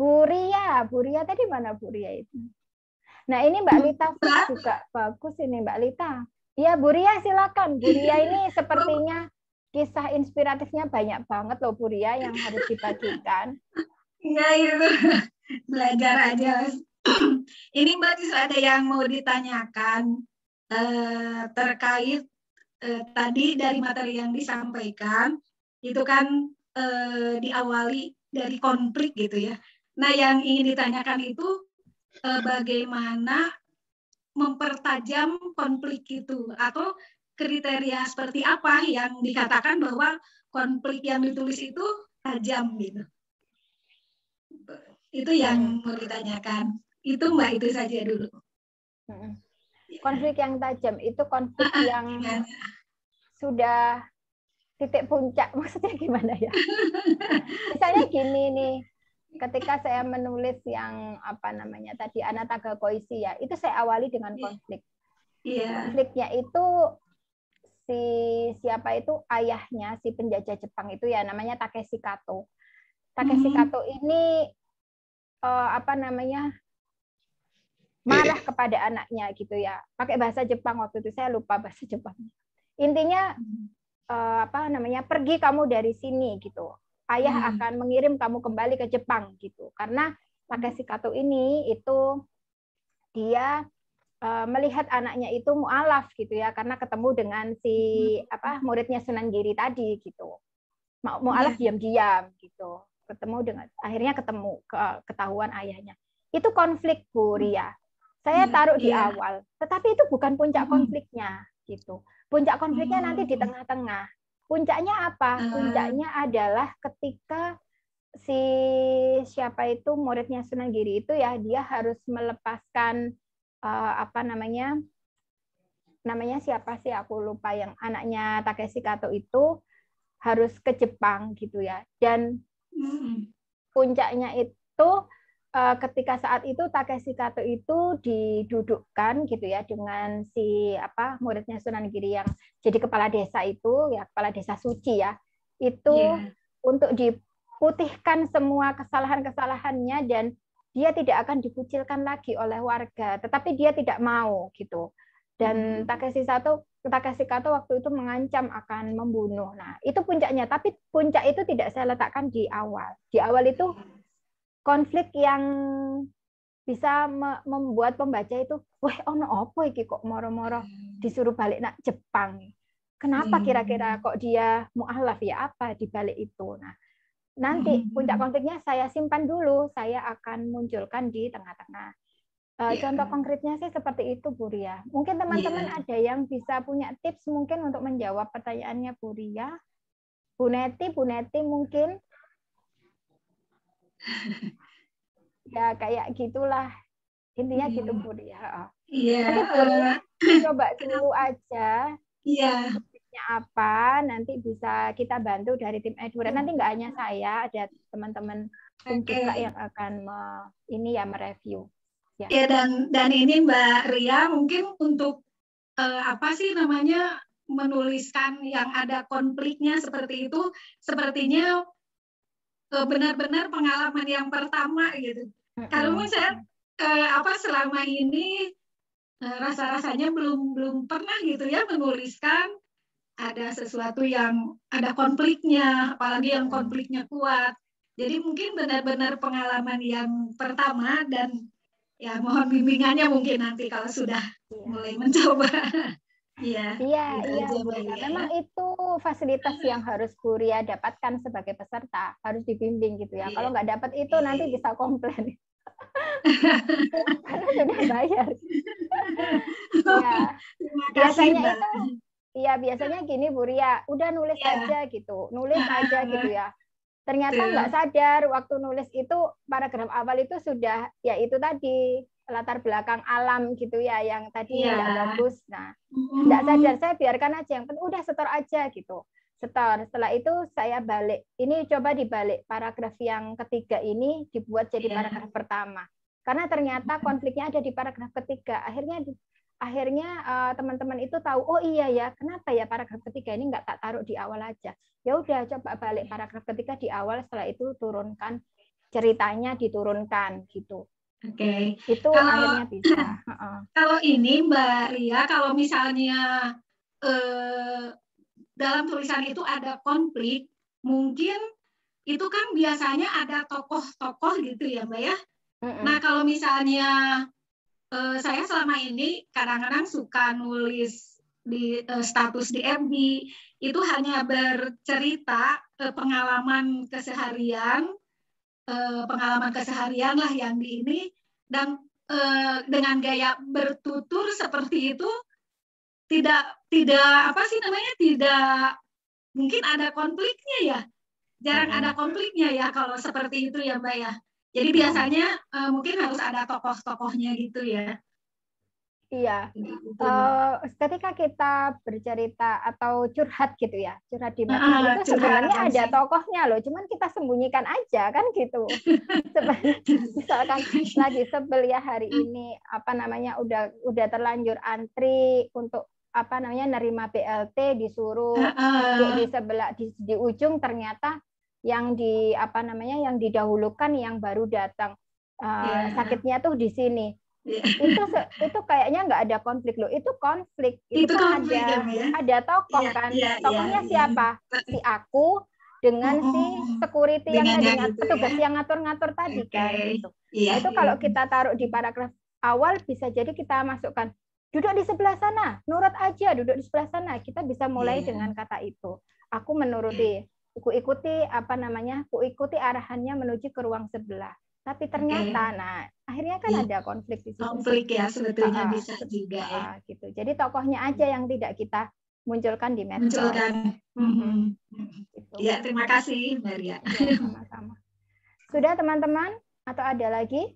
Buria, Buria tadi mana Buria itu? Nah ini Mbak Lita juga bagus ini Mbak Lita. Iya Buria silakan. Buria ini sepertinya kisah inspiratifnya banyak banget loh Buria yang harus dibagikan. Iya itu iya, belajar aja. Ini Mbak Tisra ada yang mau ditanyakan eh, terkait eh, tadi dari materi yang disampaikan itu kan eh, diawali dari konflik gitu ya. Nah yang ingin ditanyakan itu eh, bagaimana mempertajam konflik itu atau kriteria seperti apa yang dikatakan bahwa konflik yang ditulis itu tajam gitu. Itu yang hmm. mau ditanyakan. Itu Mbak itu saja dulu. Konflik yang tajam itu konflik yang sudah titik puncak maksudnya gimana ya? Misalnya gini nih, ketika saya menulis yang apa namanya tadi Anataga Koisi ya, itu saya awali dengan iya. konflik. Yeah. Konfliknya itu si siapa itu ayahnya si penjajah Jepang itu ya namanya Takeshi Kato. Takeshi mm-hmm. Kato ini uh, apa namanya Iya. marah kepada anaknya gitu ya pakai bahasa Jepang waktu itu saya lupa bahasa Jepang intinya uh, apa namanya pergi kamu dari sini gitu ayah hmm. akan mengirim kamu kembali ke Jepang gitu karena pakai hmm. sikato ini itu dia uh, melihat anaknya itu mualaf gitu ya karena ketemu dengan si hmm. apa muridnya Sunan Giri tadi gitu mau hmm. mualaf yeah. diam-diam gitu ketemu dengan akhirnya ketemu ke, ketahuan ayahnya itu konflik Bu Ria saya hmm, taruh di iya. awal, tetapi itu bukan puncak hmm. konfliknya gitu. Puncak konfliknya hmm. nanti di tengah-tengah. Puncaknya apa? Ah. Puncaknya adalah ketika si siapa itu muridnya Sunan Giri itu ya dia harus melepaskan uh, apa namanya namanya siapa sih aku lupa yang anaknya Takeshi Kato itu harus ke Jepang gitu ya dan puncaknya itu Eh, ketika saat itu Takeshi Kato itu didudukkan gitu ya dengan si apa muridnya Sunan Giri yang jadi kepala desa itu ya kepala desa suci ya itu yeah. untuk diputihkan semua kesalahan-kesalahannya dan dia tidak akan dikucilkan lagi oleh warga tetapi dia tidak mau gitu dan -hmm. Takeshi Sato Takeshi Kato waktu itu mengancam akan membunuh. Nah, itu puncaknya. Tapi puncak itu tidak saya letakkan di awal. Di awal itu hmm konflik yang bisa membuat pembaca itu wah ono opo iki kok moro-moro hmm. disuruh balik nak Jepang kenapa hmm. kira-kira kok dia mualaf ya apa di balik itu nah nanti hmm. puncak konfliknya saya simpan dulu saya akan munculkan di tengah-tengah yeah. Iya. contoh konkretnya sih seperti itu Bu Ria mungkin iya. teman-teman yeah. ada yang bisa punya tips mungkin untuk menjawab pertanyaannya Bu Ria Bu Neti Bu Neti mungkin ya kayak gitulah intinya yeah. Hmm. gitu Bu ya. Iya. Yeah. Coba dulu aja. Iya. Yeah apa nanti bisa kita bantu dari tim Edura. Iya. Nanti nggak hanya saya, ada teman-teman okay. yang akan me, ini ya mereview. Ya. yeah, dan dan ini Mbak Ria mungkin untuk uh, apa sih namanya menuliskan yang ada konfliknya seperti itu sepertinya benar-benar pengalaman yang pertama gitu. Kalau saya eh, apa selama ini eh, rasa-rasanya belum belum pernah gitu ya menuliskan ada sesuatu yang ada konfliknya, apalagi yang konfliknya kuat. Jadi mungkin benar-benar pengalaman yang pertama dan ya mohon bimbingannya mungkin nanti kalau sudah iya. mulai mencoba. Iya, iya, iya, iya, iya, Memang itu fasilitas yang harus kuria dapatkan sebagai peserta, harus dibimbing gitu ya. Kalau nggak dapat itu nanti bisa komplain. Karena sudah bayar. Biasanya itu Iya biasanya gini Bu Ria, udah nulis aja gitu, nulis aja gitu ya. Ternyata nggak sadar waktu nulis itu paragraf awal itu sudah ya itu tadi latar belakang alam gitu ya yang tadi yeah. tidak bagus. Nah, tidak mm -hmm. sadar saya biarkan aja yang penting udah setor aja gitu. Setor. Setelah itu saya balik. Ini coba dibalik paragraf yang ketiga ini dibuat jadi yeah. paragraf pertama. Karena ternyata konfliknya ada di paragraf ketiga. Akhirnya akhirnya eh, teman-teman uh, itu tahu oh iya ya kenapa ya paragraf ketiga ini nggak tak taruh di awal aja ya udah coba balik iya. paragraf ketiga di awal setelah itu turunkan ceritanya diturunkan gitu Oke. Okay. Itu kalau, akhirnya bisa. Kalau ini Mbak Ria, kalau misalnya eh, dalam tulisan itu ada konflik, mungkin itu kan biasanya ada tokoh-tokoh gitu ya Mbak ya. Mm-hmm. Nah kalau misalnya eh, saya selama ini kadang-kadang suka nulis di eh, status di FB itu hanya bercerita eh, pengalaman keseharian Eh, pengalaman keseharian lah yang di ini dan e, dengan gaya bertutur seperti itu tidak tidak apa sih namanya tidak mungkin ada konfliknya ya jarang hmm. ada konfliknya ya kalau seperti itu ya mbak ya jadi hmm. biasanya e, mungkin harus ada tokoh-tokohnya gitu ya Iya. Uh, ketika kita bercerita atau curhat gitu ya, curhat di mana ah, itu sebenarnya sih. ada tokohnya loh, cuman kita sembunyikan aja kan gitu. Misalkan lagi sebel ya hari ini apa namanya udah udah terlanjur antri untuk apa namanya nerima BLT disuruh ah, di, di sebelah di, di ujung ternyata yang di apa namanya yang didahulukan yang baru datang. Uh, eh, yeah. sakitnya tuh di sini itu itu kayaknya nggak ada konflik loh itu konflik itu, itu kan konflik, ada ya? ada tokoh yeah, kan yeah, iya, tokohnya yeah, siapa yeah. si aku dengan -hmm. si security dengan yang tadi petugas ya. yang ngatur-ngatur tadi okay. kan itu yeah, nah, itu yeah. kalau kita taruh di paragraf awal bisa jadi kita masukkan duduk di sebelah sana nurut aja duduk di sebelah sana kita bisa mulai yeah. dengan kata itu aku menuruti iya. ku ikuti apa namanya ku ikuti arahannya menuju ke ruang sebelah tapi ternyata, okay. nah akhirnya kan yeah. ada konflik di situ. Konflik ya sebetulnya uh, bisa juga ya. gitu. Jadi tokohnya iya. aja yang tidak kita munculkan di medsos. Munculkan. Mm-hmm. Gitu. Ya terima kasih Maria. Iya, sama-sama. Sudah teman-teman atau ada lagi?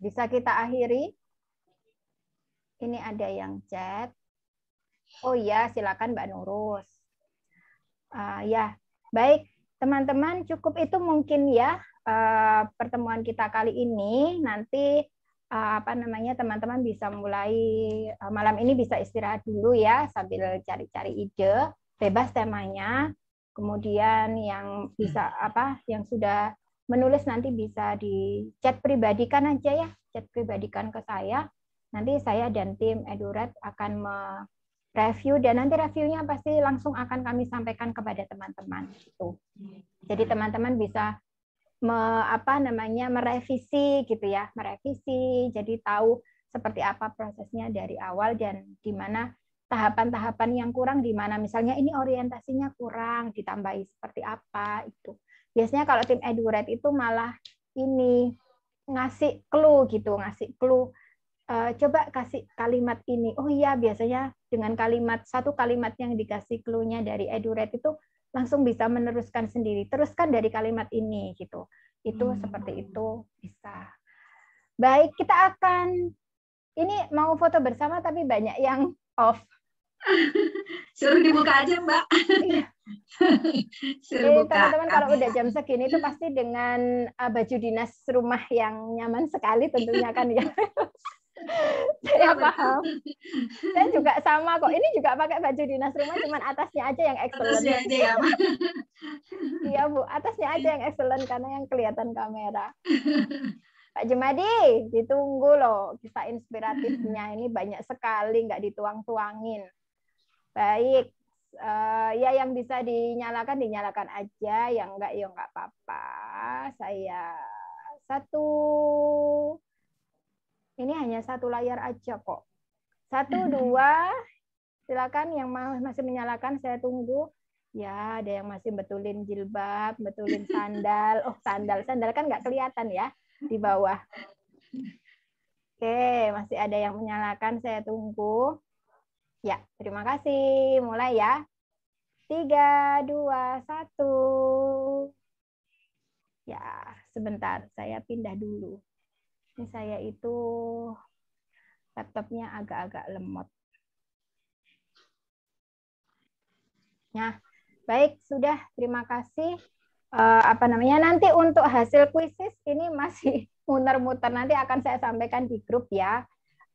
Bisa kita akhiri. Ini ada yang chat. Oh iya, silakan Mbak Nurus. Uh, ya, baik teman-teman cukup itu mungkin ya Eh, pertemuan kita kali ini nanti eh, apa namanya teman-teman bisa mulai eh, malam ini bisa istirahat dulu ya sambil cari-cari ide bebas temanya kemudian yang bisa hmm. apa yang sudah menulis nanti bisa di chat pribadikan aja ya chat pribadikan ke saya nanti saya dan tim Edurat akan mereview dan nanti reviewnya pasti langsung akan kami sampaikan kepada teman-teman itu Jadi teman-teman bisa me, apa namanya merevisi gitu ya, merevisi. Jadi tahu seperti apa prosesnya dari awal dan di mana tahapan-tahapan yang kurang di mana misalnya ini orientasinya kurang ditambahi seperti apa itu. Biasanya kalau tim edurate itu malah ini ngasih clue gitu, ngasih clue e, coba kasih kalimat ini. Oh iya, biasanya dengan kalimat satu kalimat yang dikasih clue-nya dari eduret itu langsung bisa meneruskan sendiri. Teruskan dari kalimat ini gitu. Itu hmm. seperti itu bisa. Baik, kita akan ini mau foto bersama tapi banyak yang off. Suruh dibuka aja, Mbak. Iya. Suruh buka. Teman-teman kalau udah jam segini itu pasti dengan eh, baju dinas rumah yang nyaman sekali tentunya kan ya. saya iya, paham. saya juga sama kok. Ini juga pakai baju dinas rumah, cuman atasnya aja yang excellent. Atasnya aja ya, Pak. iya, Bu. Atasnya aja yang excellent karena yang kelihatan kamera. Pak Jemadi, ditunggu loh kisah inspiratifnya. Ini banyak sekali, nggak dituang-tuangin. Baik. Uh, ya yang bisa dinyalakan dinyalakan aja yang enggak ya enggak apa-apa saya satu ini hanya satu layar aja kok. Satu, dua, silakan yang masih menyalakan saya tunggu. Ya, ada yang masih betulin jilbab, betulin sandal. Oh, sandal. Sandal kan nggak kelihatan ya di bawah. Oke, masih ada yang menyalakan, saya tunggu. Ya, terima kasih. Mulai ya. Tiga, dua, satu. Ya, sebentar, saya pindah dulu ini saya itu laptopnya agak-agak lemot. Nah, baik sudah terima kasih. Uh, apa namanya nanti untuk hasil kuisis ini masih muter-muter nanti akan saya sampaikan di grup ya.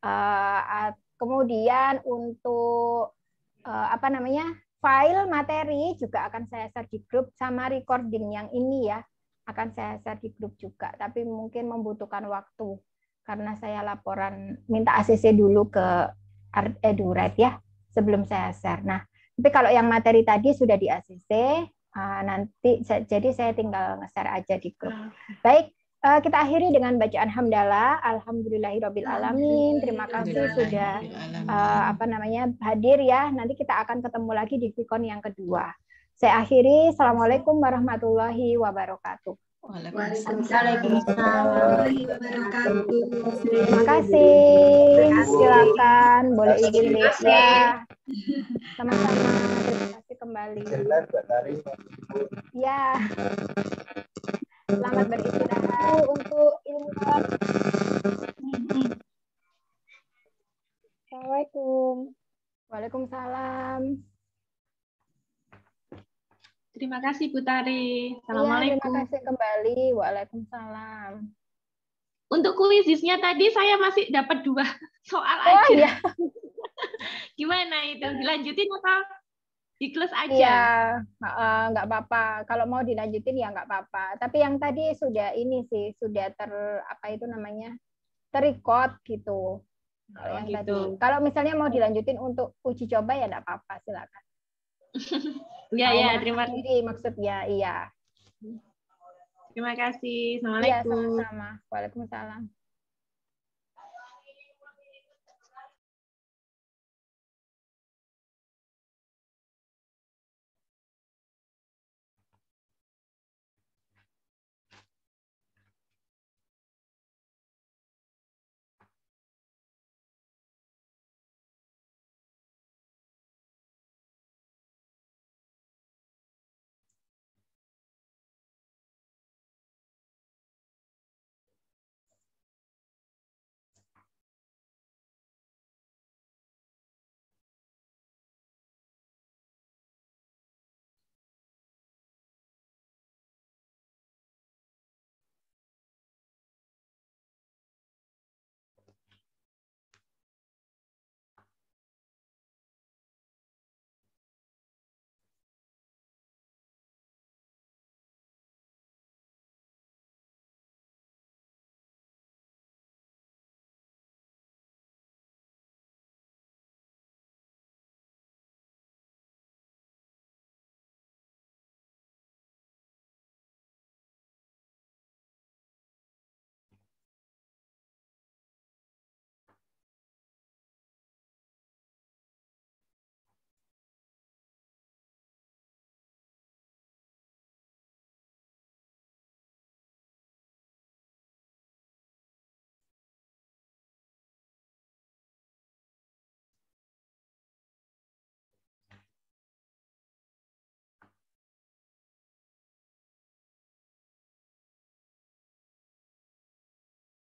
Uh, kemudian untuk uh, apa namanya file materi juga akan saya share di grup sama recording yang ini ya akan saya share di grup juga, tapi mungkin membutuhkan waktu karena saya laporan minta ACC dulu ke Eduret eh, ya sebelum saya share. Nah, tapi kalau yang materi tadi sudah di ACC, ah, nanti jadi saya tinggal nge-share aja di grup. Ah, Baik, eh, kita akhiri dengan bacaan hamdalah. Alhamdulillahirabbil alamin. Terima kasih sudah eh, apa namanya hadir ya. Nanti kita akan ketemu lagi di Vicon yang kedua. Saya akhiri. Assalamualaikum warahmatullahi wabarakatuh. Waalaikumsalam warahmatullahi wabarakatuh. Terima kasih. Silakan boleh izin ya. Sama-sama. Terima kasih kembali. Ya. Selamat beristirahat untuk ilmu. Assalamualaikum. Waalaikumsalam. Terima kasih Bu Tari. Iya, Assalamualaikum. Ya, terima kasih kembali. Waalaikumsalam. Untuk kuisisnya tadi saya masih dapat dua soal oh, aja. Iya. Gimana itu? Dilanjutin atau kelas aja? Iya, nggak apa-apa. Kalau mau dilanjutin ya nggak apa-apa. Tapi yang tadi sudah ini sih, sudah ter apa itu namanya terikot gitu. Kalau oh, yang gitu. tadi. Kalau misalnya mau dilanjutin untuk uji coba ya nggak apa-apa, silakan. Iya, iya, terima kasih maksudnya. Iya. Terima kasih. Iya, Assalamualaikum. Iya, sama-sama. Waalaikumsalam.